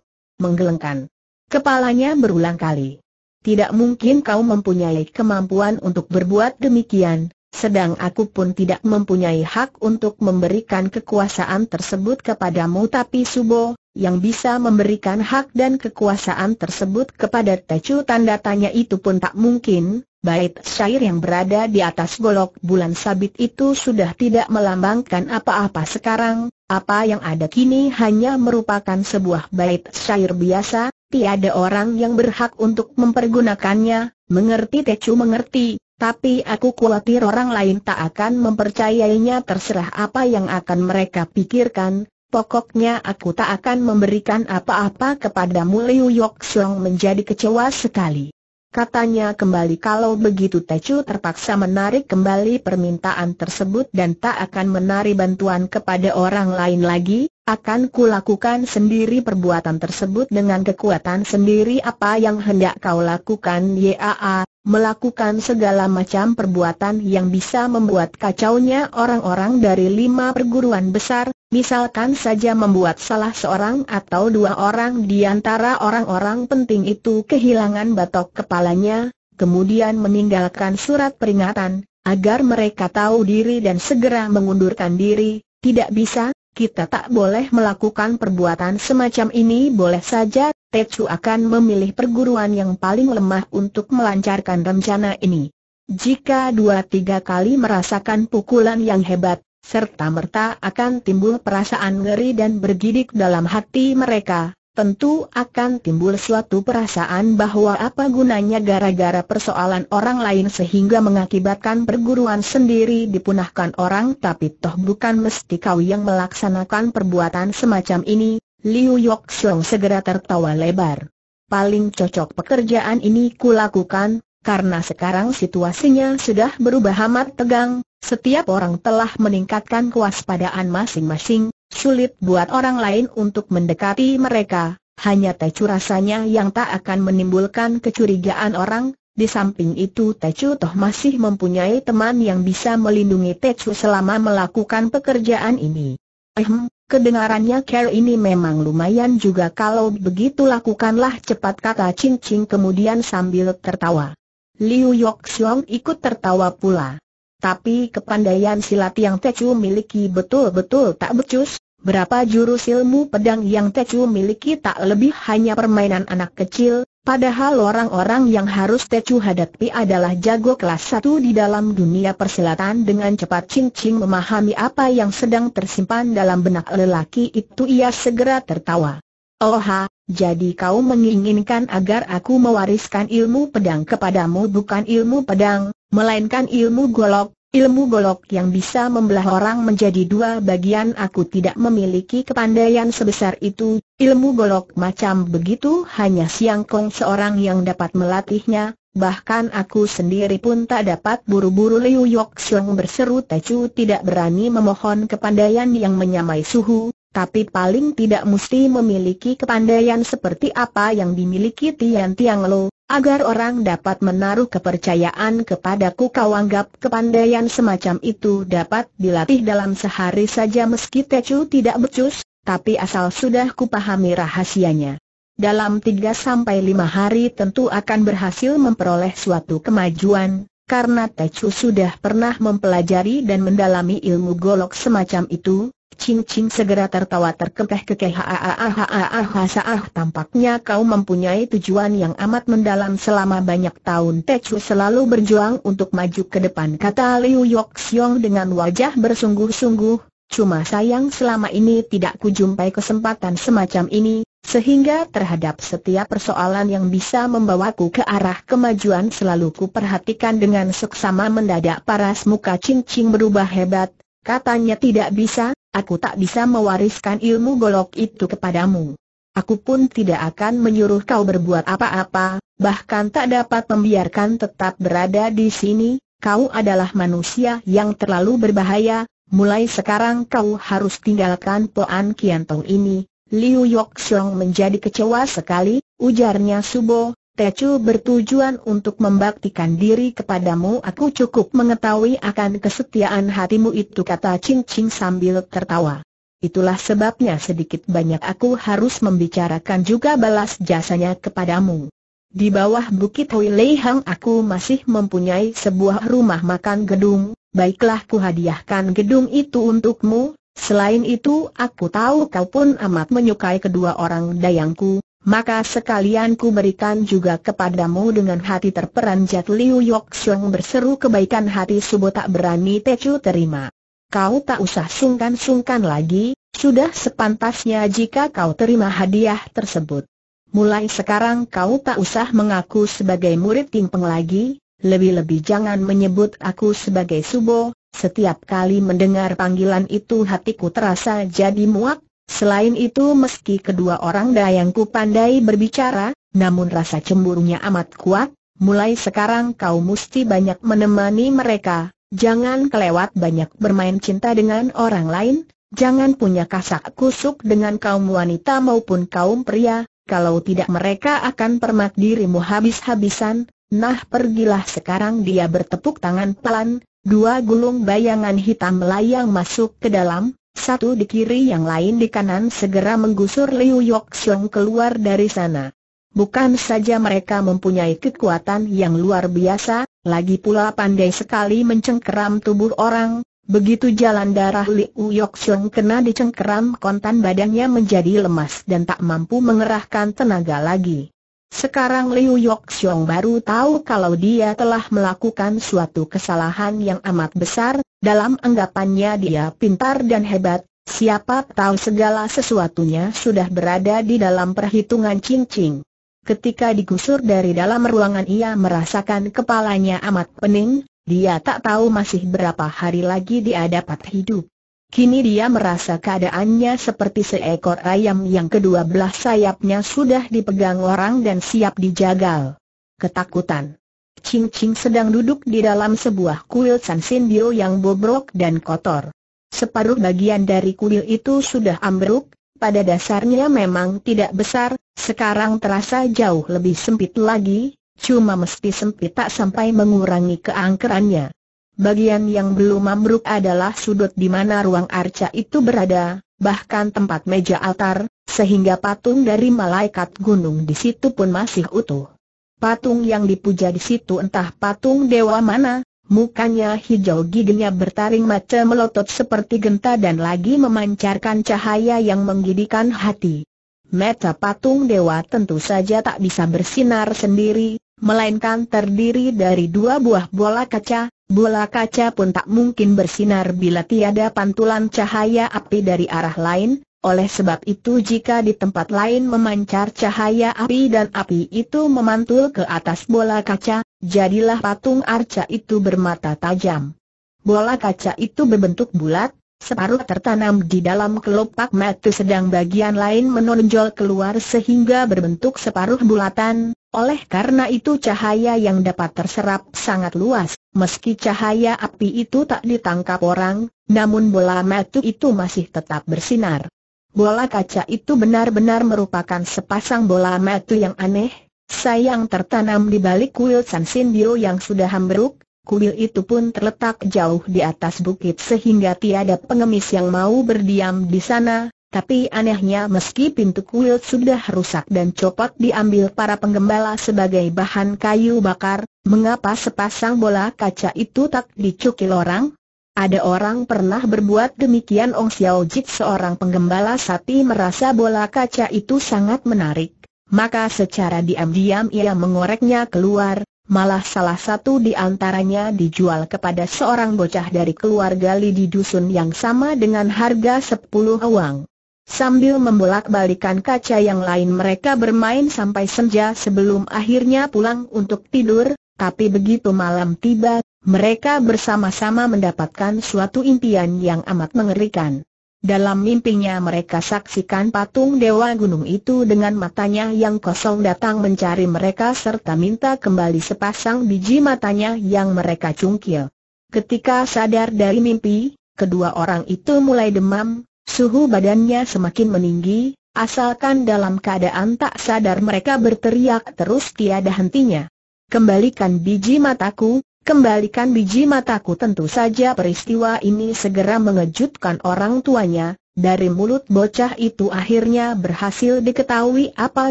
menggelengkan Kepalanya berulang kali. Tidak mungkin kau mempunyai kemampuan untuk berbuat demikian, sedang aku pun tidak mempunyai hak untuk memberikan kekuasaan tersebut kepadamu tapi Subo, yang bisa memberikan hak dan kekuasaan tersebut kepada Tecu tanda tanya itu pun tak mungkin, bait syair yang berada di atas golok bulan sabit itu sudah tidak melambangkan apa-apa sekarang, apa yang ada kini hanya merupakan sebuah bait syair biasa, tiada orang yang berhak untuk mempergunakannya, mengerti Tecu mengerti, tapi aku khawatir orang lain tak akan mempercayainya terserah apa yang akan mereka pikirkan, pokoknya aku tak akan memberikan apa-apa kepadamu Liu Yok Song menjadi kecewa sekali. Katanya kembali kalau begitu Tecu terpaksa menarik kembali permintaan tersebut dan tak akan menari bantuan kepada orang lain lagi, akan kulakukan sendiri perbuatan tersebut dengan kekuatan sendiri apa yang hendak kau lakukan YAA, melakukan segala macam perbuatan yang bisa membuat kacaunya orang-orang dari lima perguruan besar, misalkan saja membuat salah seorang atau dua orang di antara orang-orang penting itu kehilangan batok kepalanya, kemudian meninggalkan surat peringatan, agar mereka tahu diri dan segera mengundurkan diri, tidak bisa, kita tak boleh melakukan perbuatan semacam ini boleh saja, Tecu akan memilih perguruan yang paling lemah untuk melancarkan rencana ini. Jika dua-tiga kali merasakan pukulan yang hebat, serta merta akan timbul perasaan ngeri dan bergidik dalam hati mereka, tentu akan timbul suatu perasaan bahwa apa gunanya gara-gara persoalan orang lain sehingga mengakibatkan perguruan sendiri dipunahkan orang tapi toh bukan mesti kau yang melaksanakan perbuatan semacam ini, Liu Yok Song segera tertawa lebar. Paling cocok pekerjaan ini kulakukan, karena sekarang situasinya sudah berubah amat tegang, setiap orang telah meningkatkan kewaspadaan masing-masing, Sulit buat orang lain untuk mendekati mereka, hanya Tecu rasanya yang tak akan menimbulkan kecurigaan orang, di samping itu Tecu toh masih mempunyai teman yang bisa melindungi Tecu selama melakukan pekerjaan ini. Ehem, kedengarannya care ini memang lumayan juga kalau begitu lakukanlah cepat kata Ching Ching kemudian sambil tertawa. Liu Yok ikut tertawa pula tapi kepandaian silat yang Tecu miliki betul-betul tak becus. Berapa jurus ilmu pedang yang Tecu miliki tak lebih hanya permainan anak kecil, padahal orang-orang yang harus Tecu hadapi adalah jago kelas satu di dalam dunia persilatan dengan cepat cincin memahami apa yang sedang tersimpan dalam benak lelaki itu ia segera tertawa. Oha, jadi kau menginginkan agar aku mewariskan ilmu pedang kepadamu bukan ilmu pedang, melainkan ilmu golok, ilmu golok yang bisa membelah orang menjadi dua bagian aku tidak memiliki kepandaian sebesar itu, ilmu golok macam begitu hanya Siang Kong seorang yang dapat melatihnya, bahkan aku sendiri pun tak dapat buru-buru Liu Yok Siong berseru Tecu tidak berani memohon kepandaian yang menyamai suhu, tapi paling tidak mesti memiliki kepandaian seperti apa yang dimiliki Tian Tiang Lo, Agar orang dapat menaruh kepercayaan kepadaku kau anggap kepandaian semacam itu dapat dilatih dalam sehari saja meski Tecu tidak becus, tapi asal sudah kupahami rahasianya. Dalam tiga sampai lima hari tentu akan berhasil memperoleh suatu kemajuan, karena Tecu sudah pernah mempelajari dan mendalami ilmu golok semacam itu, Cing segera tertawa terkekeh kekeh ah tampaknya kau mempunyai tujuan yang amat mendalam selama banyak tahun Tecu selalu berjuang untuk maju ke depan kata Liu Yok dengan wajah bersungguh-sungguh Cuma sayang selama ini tidak kujumpai kesempatan semacam ini Sehingga terhadap setiap persoalan yang bisa membawaku ke arah kemajuan selalu kuperhatikan dengan seksama mendadak paras muka cincin berubah hebat Katanya tidak bisa, aku tak bisa mewariskan ilmu golok itu kepadamu. Aku pun tidak akan menyuruh kau berbuat apa-apa, bahkan tak dapat membiarkan tetap berada di sini, kau adalah manusia yang terlalu berbahaya, mulai sekarang kau harus tinggalkan Poan Kiantong ini. Liu Yok menjadi kecewa sekali, ujarnya Subo, Tecu bertujuan untuk membaktikan diri kepadamu aku cukup mengetahui akan kesetiaan hatimu itu kata Ching Ching sambil tertawa. Itulah sebabnya sedikit banyak aku harus membicarakan juga balas jasanya kepadamu. Di bawah bukit Hui Lei Hang aku masih mempunyai sebuah rumah makan gedung, baiklah kuhadiahkan gedung itu untukmu, selain itu aku tahu kau pun amat menyukai kedua orang dayangku, maka sekalian ku berikan juga kepadamu dengan hati terperanjat Liu Yok Seng berseru kebaikan hati Subo tak berani Tecu terima. Kau tak usah sungkan-sungkan lagi, sudah sepantasnya jika kau terima hadiah tersebut. Mulai sekarang kau tak usah mengaku sebagai murid Peng lagi, lebih-lebih jangan menyebut aku sebagai Subo, setiap kali mendengar panggilan itu hatiku terasa jadi muak, Selain itu meski kedua orang dayangku pandai berbicara, namun rasa cemburunya amat kuat, mulai sekarang kau mesti banyak menemani mereka, jangan kelewat banyak bermain cinta dengan orang lain, jangan punya kasak kusuk dengan kaum wanita maupun kaum pria, kalau tidak mereka akan permak dirimu habis-habisan, nah pergilah sekarang dia bertepuk tangan pelan, dua gulung bayangan hitam melayang masuk ke dalam, satu di kiri yang lain di kanan segera menggusur Liu Yok keluar dari sana. Bukan saja mereka mempunyai kekuatan yang luar biasa, lagi pula pandai sekali mencengkeram tubuh orang, begitu jalan darah Liu Yok kena dicengkeram kontan badannya menjadi lemas dan tak mampu mengerahkan tenaga lagi. Sekarang Liu Xiong baru tahu kalau dia telah melakukan suatu kesalahan yang amat besar, dalam anggapannya dia pintar dan hebat, siapa tahu segala sesuatunya sudah berada di dalam perhitungan cincin. Ketika digusur dari dalam ruangan ia merasakan kepalanya amat pening, dia tak tahu masih berapa hari lagi dia dapat hidup. Kini dia merasa keadaannya seperti seekor ayam yang kedua belah sayapnya sudah dipegang orang dan siap dijagal. Ketakutan. Ching Ching sedang duduk di dalam sebuah kuil San Sindio yang bobrok dan kotor. Separuh bagian dari kuil itu sudah ambruk, pada dasarnya memang tidak besar, sekarang terasa jauh lebih sempit lagi, cuma mesti sempit tak sampai mengurangi keangkerannya. Bagian yang belum ambruk adalah sudut di mana ruang arca itu berada, bahkan tempat meja altar, sehingga patung dari malaikat gunung di situ pun masih utuh. Patung yang dipuja di situ entah patung dewa mana, mukanya hijau giginya bertaring macam melotot seperti genta dan lagi memancarkan cahaya yang menggidikan hati. Meta patung dewa tentu saja tak bisa bersinar sendiri, melainkan terdiri dari dua buah bola kaca, Bola kaca pun tak mungkin bersinar bila tiada pantulan cahaya api dari arah lain, oleh sebab itu jika di tempat lain memancar cahaya api dan api itu memantul ke atas bola kaca, jadilah patung arca itu bermata tajam. Bola kaca itu berbentuk bulat, Separuh tertanam di dalam kelopak mata sedang bagian lain menonjol keluar sehingga berbentuk separuh bulatan, oleh karena itu cahaya yang dapat terserap sangat luas, meski cahaya api itu tak ditangkap orang, namun bola mata itu masih tetap bersinar. Bola kaca itu benar-benar merupakan sepasang bola mata yang aneh, sayang tertanam di balik kuil San Sindio yang sudah hambruk, kuil itu pun terletak jauh di atas bukit sehingga tiada pengemis yang mau berdiam di sana, tapi anehnya meski pintu kuil sudah rusak dan copot diambil para penggembala sebagai bahan kayu bakar, mengapa sepasang bola kaca itu tak dicukil orang? Ada orang pernah berbuat demikian Ong Xiao Jit seorang penggembala sapi merasa bola kaca itu sangat menarik, maka secara diam-diam ia mengoreknya keluar, malah salah satu di antaranya dijual kepada seorang bocah dari keluarga Li di dusun yang sama dengan harga 10 uang. Sambil membolak-balikan kaca yang lain mereka bermain sampai senja sebelum akhirnya pulang untuk tidur, tapi begitu malam tiba, mereka bersama-sama mendapatkan suatu impian yang amat mengerikan. Dalam mimpinya mereka saksikan patung dewa gunung itu dengan matanya yang kosong datang mencari mereka serta minta kembali sepasang biji matanya yang mereka cungkil. Ketika sadar dari mimpi, kedua orang itu mulai demam, suhu badannya semakin meninggi, asalkan dalam keadaan tak sadar mereka berteriak terus tiada hentinya. Kembalikan biji mataku, Kembalikan biji mataku tentu saja peristiwa ini segera mengejutkan orang tuanya, dari mulut bocah itu akhirnya berhasil diketahui apa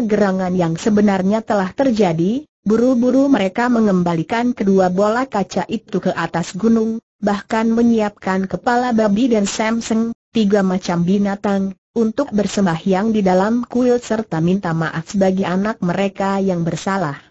gerangan yang sebenarnya telah terjadi, buru-buru mereka mengembalikan kedua bola kaca itu ke atas gunung, bahkan menyiapkan kepala babi dan samseng, tiga macam binatang, untuk bersembahyang di dalam kuil serta minta maaf bagi anak mereka yang bersalah.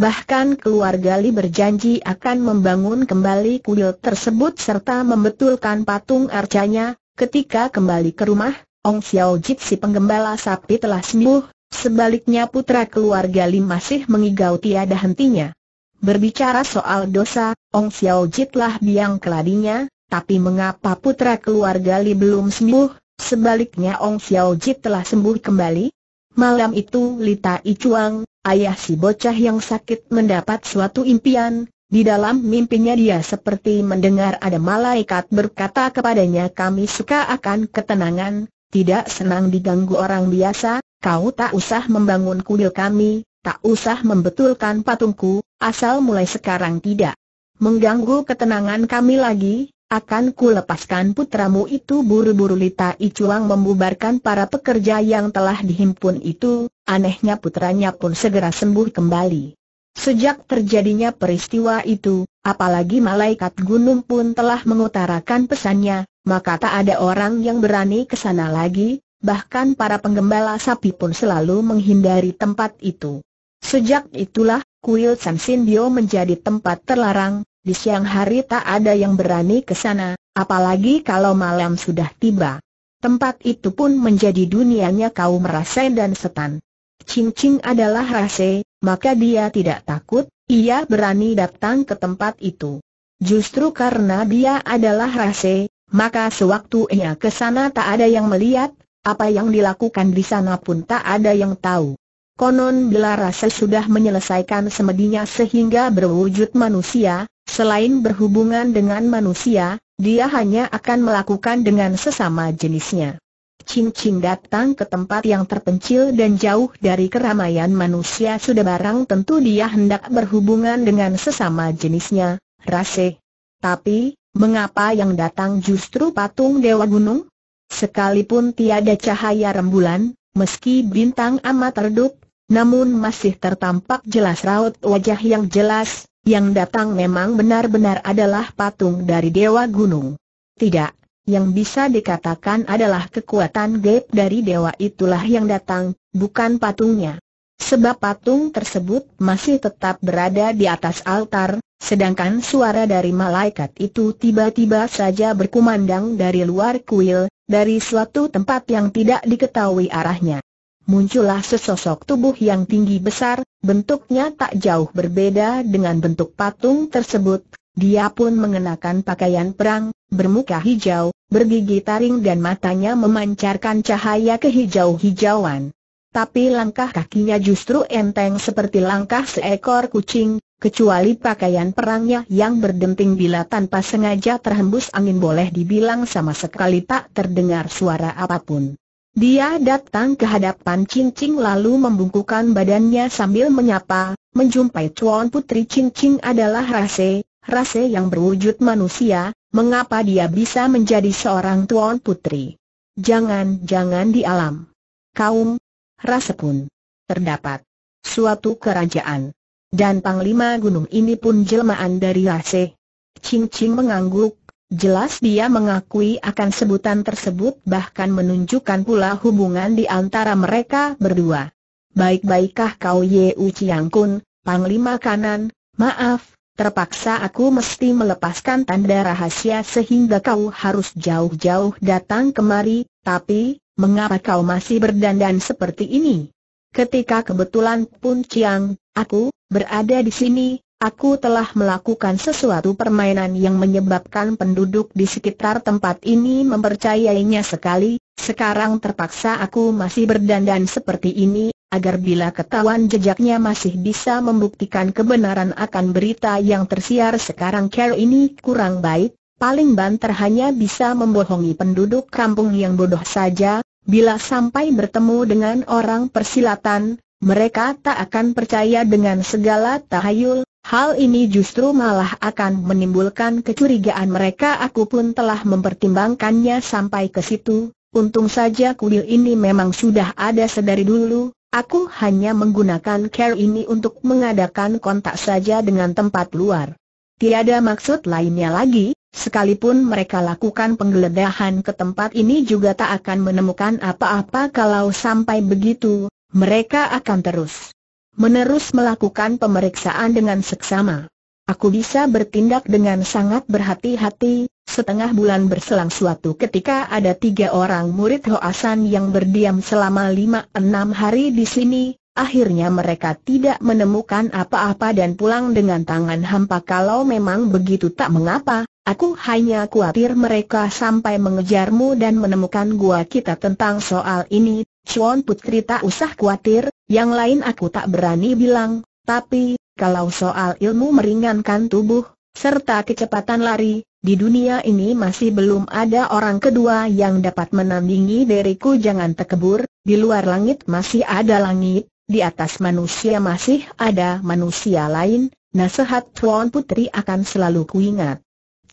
Bahkan keluarga Li berjanji akan membangun kembali kuil tersebut serta membetulkan patung arcanya. Ketika kembali ke rumah, Ong Xiao Jit si penggembala sapi telah sembuh, sebaliknya putra keluarga Li masih mengigau tiada hentinya. Berbicara soal dosa, Ong Xiao Jit lah biang keladinya, tapi mengapa putra keluarga Li belum sembuh, sebaliknya Ong Xiao Jit telah sembuh kembali? Malam itu Lita Icuang, ayah si bocah yang sakit mendapat suatu impian, di dalam mimpinya dia seperti mendengar ada malaikat berkata kepadanya kami suka akan ketenangan, tidak senang diganggu orang biasa, kau tak usah membangun kuil kami, tak usah membetulkan patungku, asal mulai sekarang tidak mengganggu ketenangan kami lagi, akan ku lepaskan putramu itu buru-buru Lita Icuang membubarkan para pekerja yang telah dihimpun itu, anehnya putranya pun segera sembuh kembali. Sejak terjadinya peristiwa itu, apalagi malaikat gunung pun telah mengutarakan pesannya, maka tak ada orang yang berani ke sana lagi, bahkan para penggembala sapi pun selalu menghindari tempat itu. Sejak itulah, kuil San Sin menjadi tempat terlarang, di siang hari tak ada yang berani ke sana, apalagi kalau malam sudah tiba. Tempat itu pun menjadi dunianya kaum rase dan setan. cing adalah rase, maka dia tidak takut, ia berani datang ke tempat itu. Justru karena dia adalah rase, maka sewaktu ia ke sana tak ada yang melihat, apa yang dilakukan di sana pun tak ada yang tahu. Konon bila rase sudah menyelesaikan semedinya sehingga berwujud manusia, Selain berhubungan dengan manusia, dia hanya akan melakukan dengan sesama jenisnya. Ching datang ke tempat yang terpencil dan jauh dari keramaian manusia sudah barang tentu dia hendak berhubungan dengan sesama jenisnya, Rase. Tapi, mengapa yang datang justru patung Dewa Gunung? Sekalipun tiada cahaya rembulan, meski bintang amat redup, namun masih tertampak jelas raut wajah yang jelas, yang datang memang benar-benar adalah patung dari Dewa Gunung. Tidak, yang bisa dikatakan adalah kekuatan gaib dari Dewa itulah yang datang, bukan patungnya. Sebab patung tersebut masih tetap berada di atas altar, sedangkan suara dari malaikat itu tiba-tiba saja berkumandang dari luar kuil, dari suatu tempat yang tidak diketahui arahnya. Muncullah sesosok tubuh yang tinggi besar, bentuknya tak jauh berbeda dengan bentuk patung tersebut. Dia pun mengenakan pakaian perang, bermuka hijau, bergigi taring dan matanya memancarkan cahaya kehijau-hijauan. Tapi langkah kakinya justru enteng seperti langkah seekor kucing, kecuali pakaian perangnya yang berdenting bila tanpa sengaja terhembus angin boleh dibilang sama sekali tak terdengar suara apapun. Dia datang ke hadapan cincing lalu membungkukan badannya sambil menyapa, menjumpai Tuan Putri cincing adalah rase, rase yang berwujud manusia, mengapa dia bisa menjadi seorang Tuan Putri? Jangan-jangan di alam kaum rase pun terdapat suatu kerajaan. Dan Panglima Gunung ini pun jelmaan dari rase. Cincing mengangguk, Jelas dia mengakui akan sebutan tersebut bahkan menunjukkan pula hubungan di antara mereka berdua. Baik-baikkah kau Ye Chiang Kun, Panglima Kanan, maaf, terpaksa aku mesti melepaskan tanda rahasia sehingga kau harus jauh-jauh datang kemari, tapi, mengapa kau masih berdandan seperti ini? Ketika kebetulan pun Ciang, aku, berada di sini, Aku telah melakukan sesuatu permainan yang menyebabkan penduduk di sekitar tempat ini mempercayainya sekali, sekarang terpaksa aku masih berdandan seperti ini, agar bila ketahuan jejaknya masih bisa membuktikan kebenaran akan berita yang tersiar sekarang care ini kurang baik, paling banter hanya bisa membohongi penduduk kampung yang bodoh saja, bila sampai bertemu dengan orang persilatan, mereka tak akan percaya dengan segala tahayul, Hal ini justru malah akan menimbulkan kecurigaan mereka aku pun telah mempertimbangkannya sampai ke situ, untung saja kuil ini memang sudah ada sedari dulu, aku hanya menggunakan care ini untuk mengadakan kontak saja dengan tempat luar. Tiada maksud lainnya lagi, sekalipun mereka lakukan penggeledahan ke tempat ini juga tak akan menemukan apa-apa kalau sampai begitu, mereka akan terus menerus melakukan pemeriksaan dengan seksama. Aku bisa bertindak dengan sangat berhati-hati, setengah bulan berselang suatu ketika ada tiga orang murid Hoasan yang berdiam selama lima enam hari di sini, akhirnya mereka tidak menemukan apa-apa dan pulang dengan tangan hampa kalau memang begitu tak mengapa, Aku hanya khawatir mereka sampai mengejarmu dan menemukan gua kita tentang soal ini, Chuan Putri tak usah khawatir, yang lain aku tak berani bilang, tapi, kalau soal ilmu meringankan tubuh, serta kecepatan lari, di dunia ini masih belum ada orang kedua yang dapat menandingi diriku jangan tekebur, di luar langit masih ada langit, di atas manusia masih ada manusia lain, nasihat Tuan Putri akan selalu kuingat.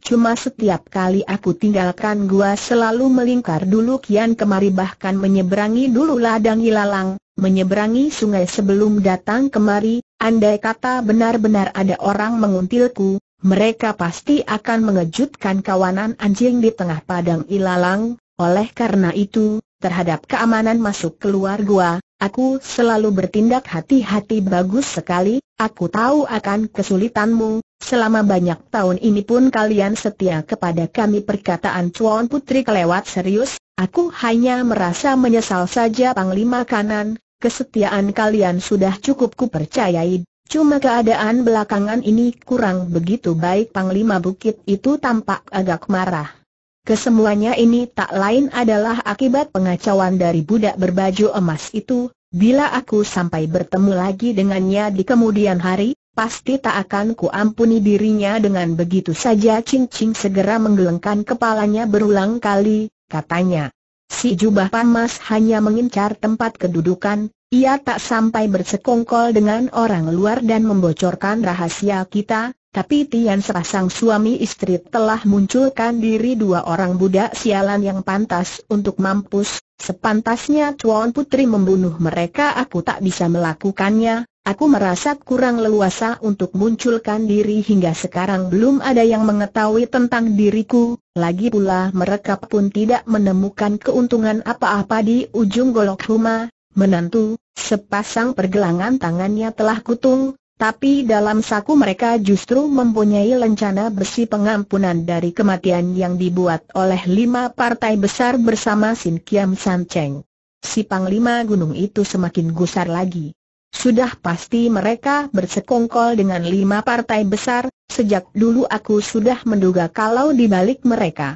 Cuma setiap kali aku tinggalkan gua selalu melingkar dulu kian kemari bahkan menyeberangi dulu ladang ilalang, menyeberangi sungai sebelum datang kemari, andai kata benar-benar ada orang menguntilku, mereka pasti akan mengejutkan kawanan anjing di tengah padang ilalang, oleh karena itu, terhadap keamanan masuk keluar gua, aku selalu bertindak hati-hati bagus sekali, aku tahu akan kesulitanmu, Selama banyak tahun ini pun kalian setia kepada kami perkataan Chuan Putri kelewat serius, aku hanya merasa menyesal saja Panglima Kanan, kesetiaan kalian sudah cukup ku percayai. cuma keadaan belakangan ini kurang begitu baik Panglima Bukit itu tampak agak marah. Kesemuanya ini tak lain adalah akibat pengacauan dari budak berbaju emas itu, bila aku sampai bertemu lagi dengannya di kemudian hari, pasti tak akan kuampuni dirinya dengan begitu saja Ching Ching segera menggelengkan kepalanya berulang kali, katanya. Si jubah pamas hanya mengincar tempat kedudukan, ia tak sampai bersekongkol dengan orang luar dan membocorkan rahasia kita, tapi Tian sepasang suami istri telah munculkan diri dua orang budak sialan yang pantas untuk mampus, sepantasnya Chuan Putri membunuh mereka aku tak bisa melakukannya, Aku merasa kurang leluasa untuk munculkan diri hingga sekarang belum ada yang mengetahui tentang diriku, lagi pula mereka pun tidak menemukan keuntungan apa-apa di ujung golok rumah, menantu, sepasang pergelangan tangannya telah kutung, tapi dalam saku mereka justru mempunyai lencana besi pengampunan dari kematian yang dibuat oleh lima partai besar bersama Sin Kiam San Cheng. Si Panglima Gunung itu semakin gusar lagi. Sudah pasti mereka bersekongkol dengan lima partai besar, sejak dulu aku sudah menduga kalau di balik mereka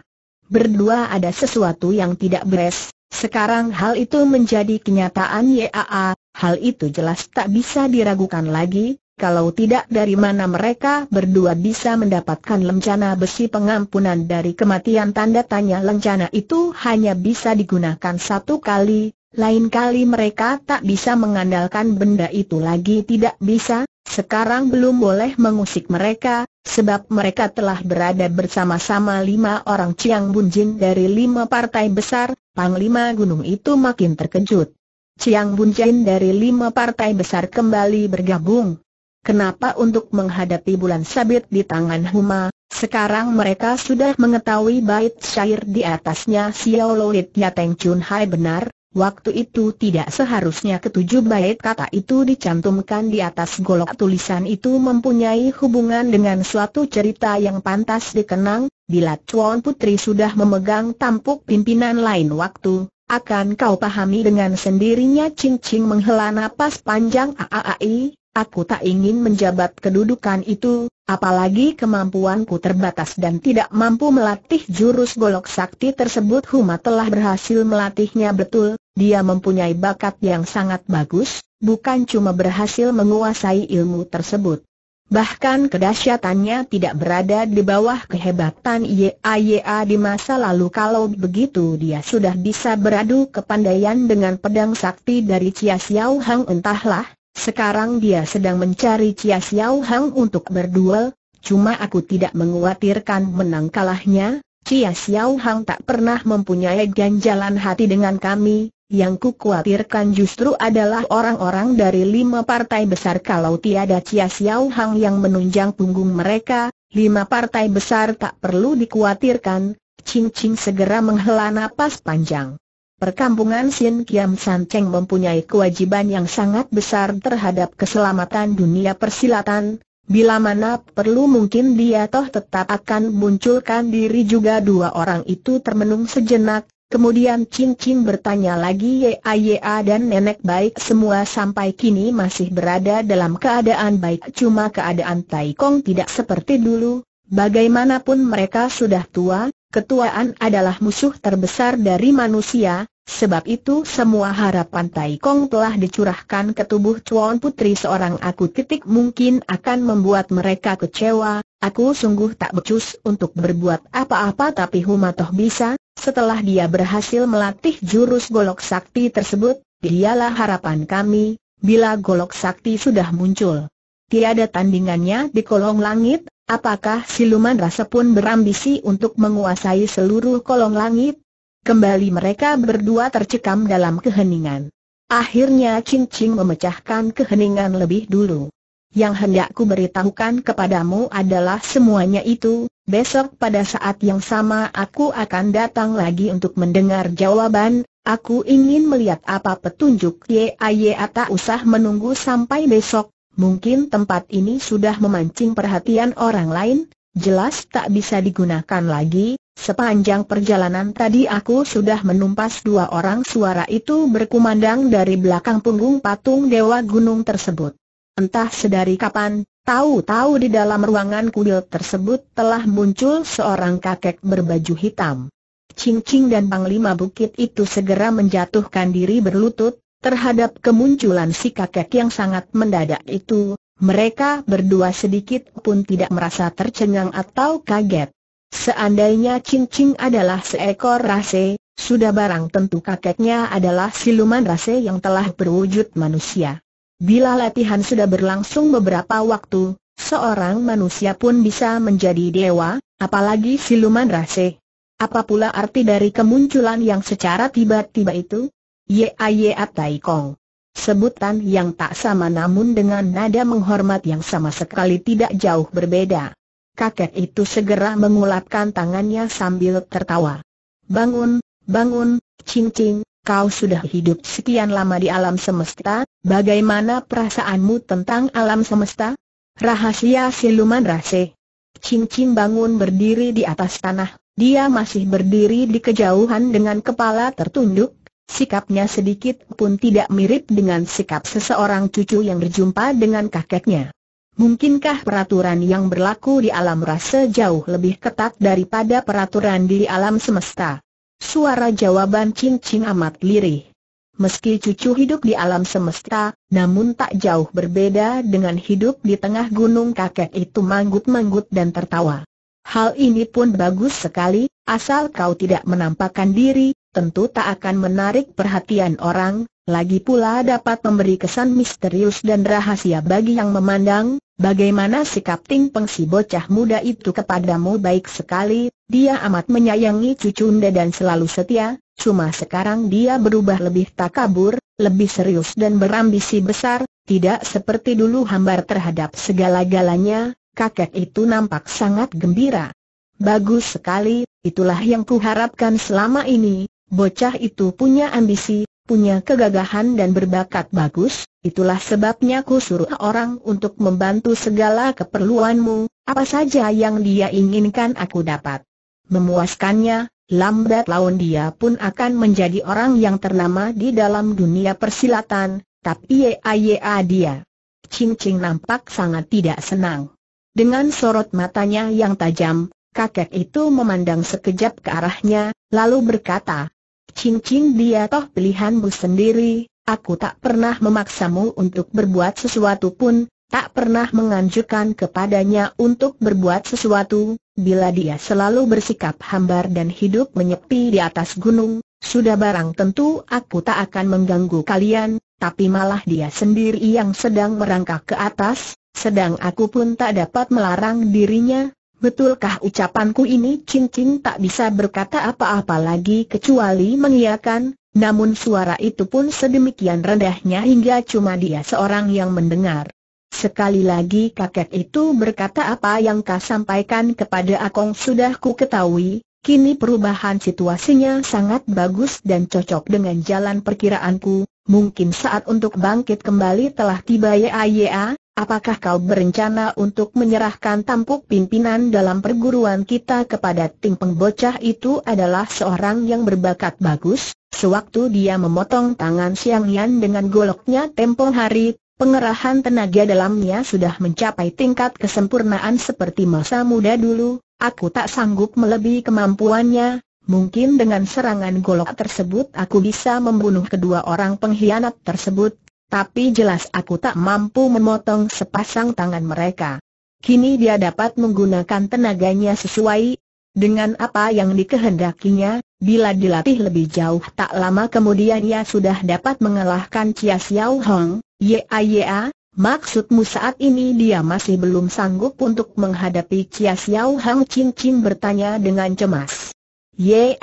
berdua ada sesuatu yang tidak beres, sekarang hal itu menjadi kenyataan YAA, hal itu jelas tak bisa diragukan lagi, kalau tidak dari mana mereka berdua bisa mendapatkan lencana besi pengampunan dari kematian tanda tanya lencana itu hanya bisa digunakan satu kali, lain kali mereka tak bisa mengandalkan benda itu lagi tidak bisa, sekarang belum boleh mengusik mereka, sebab mereka telah berada bersama-sama lima orang Chiang Bunjin dari lima partai besar, Panglima Gunung itu makin terkejut. Chiang Bunjin dari lima partai besar kembali bergabung. Kenapa untuk menghadapi bulan sabit di tangan Huma, sekarang mereka sudah mengetahui bait syair di atasnya Xiao Loit Yateng Chun Hai benar, Waktu itu tidak seharusnya ketujuh bait kata itu dicantumkan di atas golok tulisan itu mempunyai hubungan dengan suatu cerita yang pantas dikenang, bila Chuan Putri sudah memegang tampuk pimpinan lain waktu, akan kau pahami dengan sendirinya Ching Ching menghela napas panjang AAAI, aku tak ingin menjabat kedudukan itu, apalagi kemampuanku terbatas dan tidak mampu melatih jurus golok sakti tersebut Huma telah berhasil melatihnya betul, dia mempunyai bakat yang sangat bagus, bukan cuma berhasil menguasai ilmu tersebut. Bahkan kedahsyatannya tidak berada di bawah kehebatan YAYA di masa lalu kalau begitu dia sudah bisa beradu kepandaian dengan pedang sakti dari Chia Xiao Hang entahlah, sekarang dia sedang mencari Chia Xiao Hang untuk berduel, cuma aku tidak mengkhawatirkan menang kalahnya, Chia Xiao Hang tak pernah mempunyai ganjalan hati dengan kami, yang ku khawatirkan justru adalah orang-orang dari lima partai besar kalau tiada Chia Xiao Hang yang menunjang punggung mereka, lima partai besar tak perlu dikhawatirkan, Ching Ching segera menghela napas panjang. Perkampungan Sin Kiam San Cheng mempunyai kewajiban yang sangat besar terhadap keselamatan dunia persilatan, bila mana perlu mungkin dia toh tetap akan munculkan diri juga dua orang itu termenung sejenak, Kemudian Ching Ching bertanya lagi A ah, ah, dan nenek baik semua sampai kini masih berada dalam keadaan baik cuma keadaan Tai Kong tidak seperti dulu, bagaimanapun mereka sudah tua, ketuaan adalah musuh terbesar dari manusia, sebab itu semua harapan Tai Kong telah dicurahkan ke tubuh Chuan Putri seorang aku titik mungkin akan membuat mereka kecewa, aku sungguh tak becus untuk berbuat apa-apa tapi Humatoh bisa, setelah dia berhasil melatih jurus golok sakti tersebut, dialah harapan kami, bila golok sakti sudah muncul. Tiada tandingannya di kolong langit, apakah siluman rasa pun berambisi untuk menguasai seluruh kolong langit? Kembali mereka berdua tercekam dalam keheningan. Akhirnya Ching Ching memecahkan keheningan lebih dulu. Yang hendak ku beritahukan kepadamu adalah semuanya itu, besok pada saat yang sama aku akan datang lagi untuk mendengar jawaban, aku ingin melihat apa petunjuk Yaya tak usah menunggu sampai besok, mungkin tempat ini sudah memancing perhatian orang lain, jelas tak bisa digunakan lagi, sepanjang perjalanan tadi aku sudah menumpas dua orang suara itu berkumandang dari belakang punggung patung Dewa Gunung tersebut. Entah sedari kapan, Tahu-tahu di dalam ruangan kuil tersebut telah muncul seorang kakek berbaju hitam. Ching Ching dan Panglima Bukit itu segera menjatuhkan diri berlutut, terhadap kemunculan si kakek yang sangat mendadak itu, mereka berdua sedikit pun tidak merasa tercengang atau kaget. Seandainya Ching Ching adalah seekor rase, sudah barang tentu kakeknya adalah siluman rase yang telah berwujud manusia. Bila latihan sudah berlangsung beberapa waktu, seorang manusia pun bisa menjadi dewa, apalagi siluman rase. Apa pula arti dari kemunculan yang secara tiba-tiba itu? Ye Yaya Tai Kong. Sebutan yang tak sama namun dengan nada menghormat yang sama sekali tidak jauh berbeda. Kakek itu segera mengulapkan tangannya sambil tertawa. Bangun, bangun, cing cing kau sudah hidup sekian lama di alam semesta, bagaimana perasaanmu tentang alam semesta? Rahasia siluman rase. Cincin bangun berdiri di atas tanah, dia masih berdiri di kejauhan dengan kepala tertunduk, sikapnya sedikit pun tidak mirip dengan sikap seseorang cucu yang berjumpa dengan kakeknya. Mungkinkah peraturan yang berlaku di alam rasa jauh lebih ketat daripada peraturan di alam semesta? Suara jawaban cincin amat lirih. Meski cucu hidup di alam semesta, namun tak jauh berbeda dengan hidup di tengah gunung kakek itu manggut-manggut dan tertawa. Hal ini pun bagus sekali, asal kau tidak menampakkan diri, tentu tak akan menarik perhatian orang, lagi pula dapat memberi kesan misterius dan rahasia bagi yang memandang, bagaimana sikap Ting Peng bocah muda itu kepadamu baik sekali, dia amat menyayangi cucunda dan selalu setia, cuma sekarang dia berubah lebih takabur, lebih serius dan berambisi besar, tidak seperti dulu hambar terhadap segala-galanya, kakek itu nampak sangat gembira. Bagus sekali, itulah yang kuharapkan selama ini, bocah itu punya ambisi, punya kegagahan dan berbakat bagus, itulah sebabnya ku suruh orang untuk membantu segala keperluanmu, apa saja yang dia inginkan aku dapat. Memuaskannya, lambat laun dia pun akan menjadi orang yang ternama di dalam dunia persilatan, tapi ya dia. Ching Ching nampak sangat tidak senang. Dengan sorot matanya yang tajam, kakek itu memandang sekejap ke arahnya, lalu berkata, Cincin dia toh pilihanmu sendiri, aku tak pernah memaksamu untuk berbuat sesuatu pun, tak pernah menganjurkan kepadanya untuk berbuat sesuatu, bila dia selalu bersikap hambar dan hidup menyepi di atas gunung, sudah barang tentu aku tak akan mengganggu kalian, tapi malah dia sendiri yang sedang merangkak ke atas, sedang aku pun tak dapat melarang dirinya, Betulkah ucapanku ini? Cincin tak bisa berkata apa-apa lagi kecuali mengiyakan, namun suara itu pun sedemikian rendahnya hingga cuma dia seorang yang mendengar. Sekali lagi kakek itu berkata apa yang kau sampaikan kepada Akong sudah ku ketahui, kini perubahan situasinya sangat bagus dan cocok dengan jalan perkiraanku, mungkin saat untuk bangkit kembali telah tiba ya ayah. Apakah kau berencana untuk menyerahkan tampuk pimpinan dalam perguruan kita kepada Ting Peng Bocah itu adalah seorang yang berbakat bagus? Sewaktu dia memotong tangan Siang Yan dengan goloknya tempo hari, pengerahan tenaga dalamnya sudah mencapai tingkat kesempurnaan seperti masa muda dulu, aku tak sanggup melebihi kemampuannya, mungkin dengan serangan golok tersebut aku bisa membunuh kedua orang pengkhianat tersebut, tapi jelas aku tak mampu memotong sepasang tangan mereka. Kini dia dapat menggunakan tenaganya sesuai dengan apa yang dikehendakinya, bila dilatih lebih jauh tak lama kemudian ia sudah dapat mengalahkan Chia Xiao Hong, Ya ya, maksudmu saat ini dia masih belum sanggup untuk menghadapi Chia Xiao Hong Cincin bertanya dengan cemas. ya,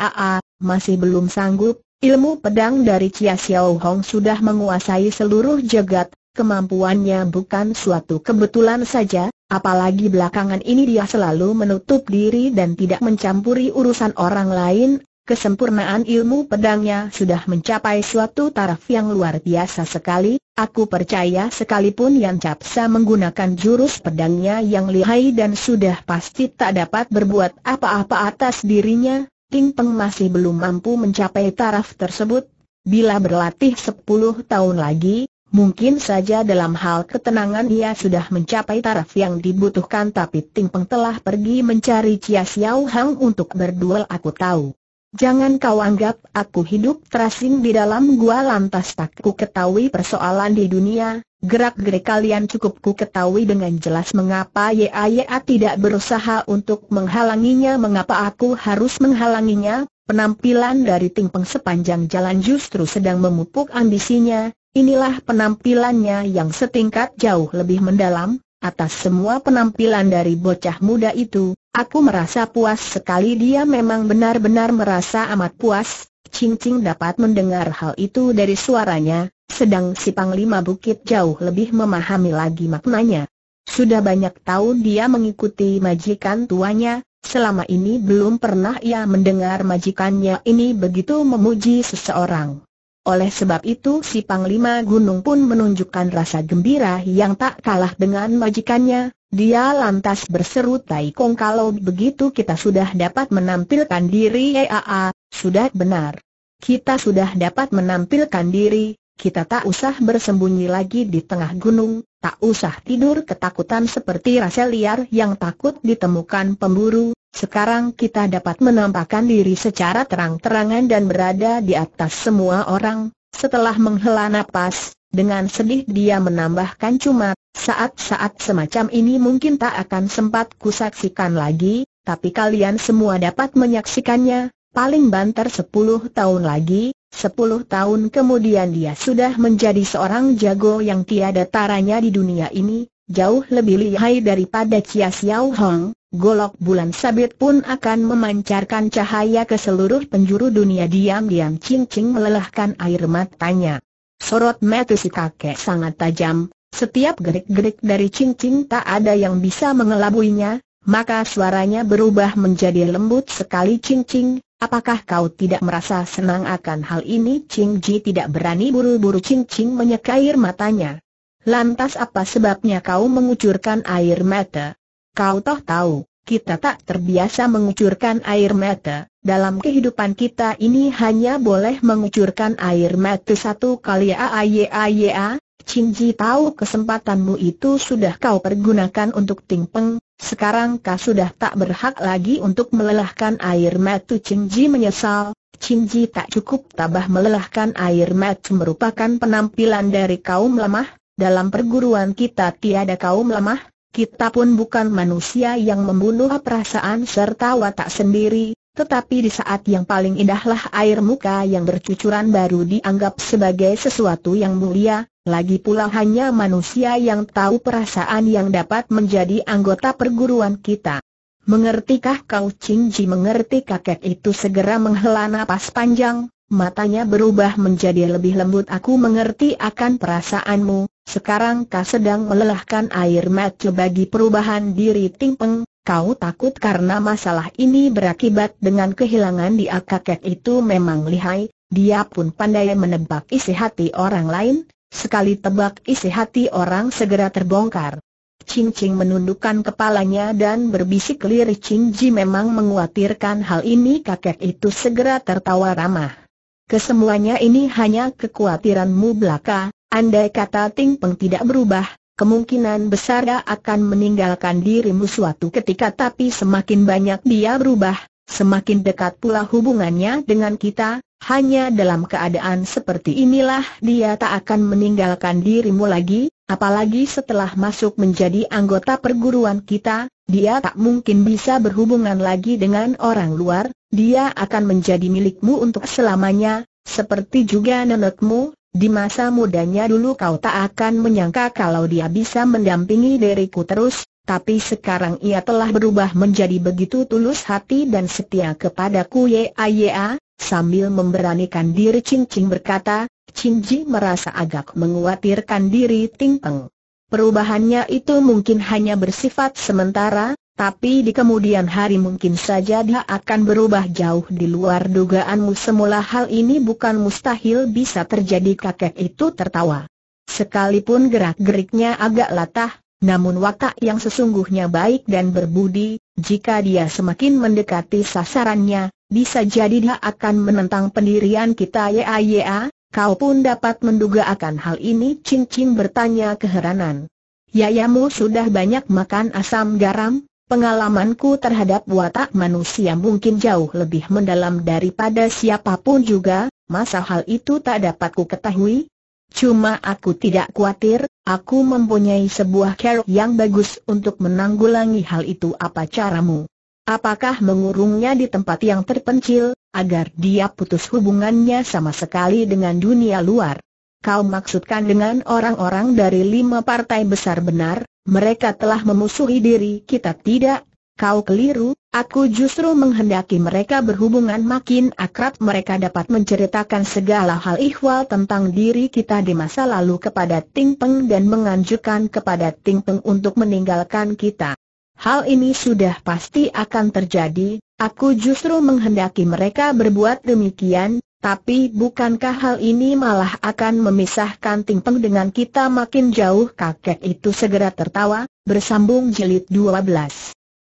masih belum sanggup, Ilmu pedang dari Chia Xiao Hong sudah menguasai seluruh jagat, kemampuannya bukan suatu kebetulan saja, apalagi belakangan ini dia selalu menutup diri dan tidak mencampuri urusan orang lain, kesempurnaan ilmu pedangnya sudah mencapai suatu taraf yang luar biasa sekali, aku percaya sekalipun Yan Capsa menggunakan jurus pedangnya yang lihai dan sudah pasti tak dapat berbuat apa-apa atas dirinya, Ting Peng masih belum mampu mencapai taraf tersebut. Bila berlatih sepuluh tahun lagi, mungkin saja dalam hal ketenangan ia sudah mencapai taraf yang dibutuhkan tapi Ting Peng telah pergi mencari Chia Xiao Hang untuk berduel aku tahu. Jangan kau anggap aku hidup terasing di dalam gua lantas tak ku ketahui persoalan di dunia, Gerak-gerik kalian cukup ku ketahui dengan jelas mengapa Yaya tidak berusaha untuk menghalanginya mengapa aku harus menghalanginya, penampilan dari Tingpeng sepanjang jalan justru sedang memupuk ambisinya, inilah penampilannya yang setingkat jauh lebih mendalam, atas semua penampilan dari bocah muda itu, aku merasa puas sekali dia memang benar-benar merasa amat puas, Cing Cing dapat mendengar hal itu dari suaranya, sedang si Panglima Bukit jauh lebih memahami lagi maknanya. Sudah banyak tahun dia mengikuti majikan tuanya, selama ini belum pernah ia mendengar majikannya ini begitu memuji seseorang. Oleh sebab itu si Panglima Gunung pun menunjukkan rasa gembira yang tak kalah dengan majikannya, dia lantas berseru Taikong kalau begitu kita sudah dapat menampilkan diri EAA, sudah benar. Kita sudah dapat menampilkan diri, kita tak usah bersembunyi lagi di tengah gunung, tak usah tidur ketakutan seperti rasa liar yang takut ditemukan pemburu, sekarang kita dapat menampakkan diri secara terang-terangan dan berada di atas semua orang, setelah menghela nafas, dengan sedih dia menambahkan cuma, saat-saat semacam ini mungkin tak akan sempat kusaksikan lagi, tapi kalian semua dapat menyaksikannya, paling banter sepuluh tahun lagi, Sepuluh tahun kemudian dia sudah menjadi seorang jago yang tiada taranya di dunia ini, jauh lebih lihai daripada Chia Xiao Hong, golok bulan sabit pun akan memancarkan cahaya ke seluruh penjuru dunia diam-diam Ching Ching melelahkan air matanya. Sorot mata si kakek sangat tajam, setiap gerik-gerik dari Ching Ching tak ada yang bisa mengelabuinya, maka suaranya berubah menjadi lembut sekali Ching Ching, Apakah kau tidak merasa senang akan hal ini? Ching Ji tidak berani buru-buru Ching Ching menyeka air matanya. Lantas apa sebabnya kau mengucurkan air mata? Kau toh tahu, kita tak terbiasa mengucurkan air mata. Dalam kehidupan kita ini hanya boleh mengucurkan air mata satu kali aye aaya, Cinji tahu kesempatanmu itu sudah kau pergunakan untuk Tingpeng, sekarang kau sudah tak berhak lagi untuk melelahkan air mata Cinji menyesal, Cinji tak cukup tabah melelahkan air mata merupakan penampilan dari kaum lemah, dalam perguruan kita tiada kaum lemah, kita pun bukan manusia yang membunuh perasaan serta watak sendiri, tetapi di saat yang paling indahlah air muka yang bercucuran baru dianggap sebagai sesuatu yang mulia, lagi pula hanya manusia yang tahu perasaan yang dapat menjadi anggota perguruan kita. Mengertikah kau Ching Ji mengerti kakek itu segera menghela napas panjang, matanya berubah menjadi lebih lembut aku mengerti akan perasaanmu, sekarang kau sedang melelahkan air mata bagi perubahan diri Ting Peng, kau takut karena masalah ini berakibat dengan kehilangan dia kakek itu memang lihai, dia pun pandai menebak isi hati orang lain, Sekali tebak isi hati orang segera terbongkar. Ching Ching menundukkan kepalanya dan berbisik lirih Ching Ji memang menguatirkan hal ini kakek itu segera tertawa ramah. Kesemuanya ini hanya kekhawatiranmu belaka, andai kata Ting Peng tidak berubah, kemungkinan besar dia akan meninggalkan dirimu suatu ketika tapi semakin banyak dia berubah, Semakin dekat pula hubungannya dengan kita, hanya dalam keadaan seperti inilah dia tak akan meninggalkan dirimu lagi, apalagi setelah masuk menjadi anggota perguruan kita, dia tak mungkin bisa berhubungan lagi dengan orang luar, dia akan menjadi milikmu untuk selamanya, seperti juga nenekmu, di masa mudanya dulu kau tak akan menyangka kalau dia bisa mendampingi diriku terus, tapi sekarang ia telah berubah menjadi begitu tulus hati dan setia kepadaku Yaya, sambil memberanikan diri Ching berkata, Ji merasa agak menguatirkan diri Ting Peng. Perubahannya itu mungkin hanya bersifat sementara, tapi di kemudian hari mungkin saja dia akan berubah jauh di luar dugaanmu semula hal ini bukan mustahil bisa terjadi kakek itu tertawa. Sekalipun gerak-geriknya agak latah, namun watak yang sesungguhnya baik dan berbudi, jika dia semakin mendekati sasarannya, bisa jadi dia akan menentang pendirian kita ya ya, kau pun dapat menduga akan hal ini Cing Cing bertanya keheranan. Yayamu sudah banyak makan asam garam, pengalamanku terhadap watak manusia mungkin jauh lebih mendalam daripada siapapun juga, masa hal itu tak dapat ku ketahui, Cuma aku tidak khawatir, aku mempunyai sebuah cara yang bagus untuk menanggulangi hal itu apa caramu? Apakah mengurungnya di tempat yang terpencil, agar dia putus hubungannya sama sekali dengan dunia luar? Kau maksudkan dengan orang-orang dari lima partai besar benar, mereka telah memusuhi diri kita tidak? Kau keliru, Aku justru menghendaki mereka berhubungan makin akrab mereka dapat menceritakan segala hal ihwal tentang diri kita di masa lalu kepada Ting Peng dan menganjurkan kepada Ting Peng untuk meninggalkan kita. Hal ini sudah pasti akan terjadi, aku justru menghendaki mereka berbuat demikian, tapi bukankah hal ini malah akan memisahkan Ting Peng dengan kita makin jauh kakek itu segera tertawa, bersambung jilid 12.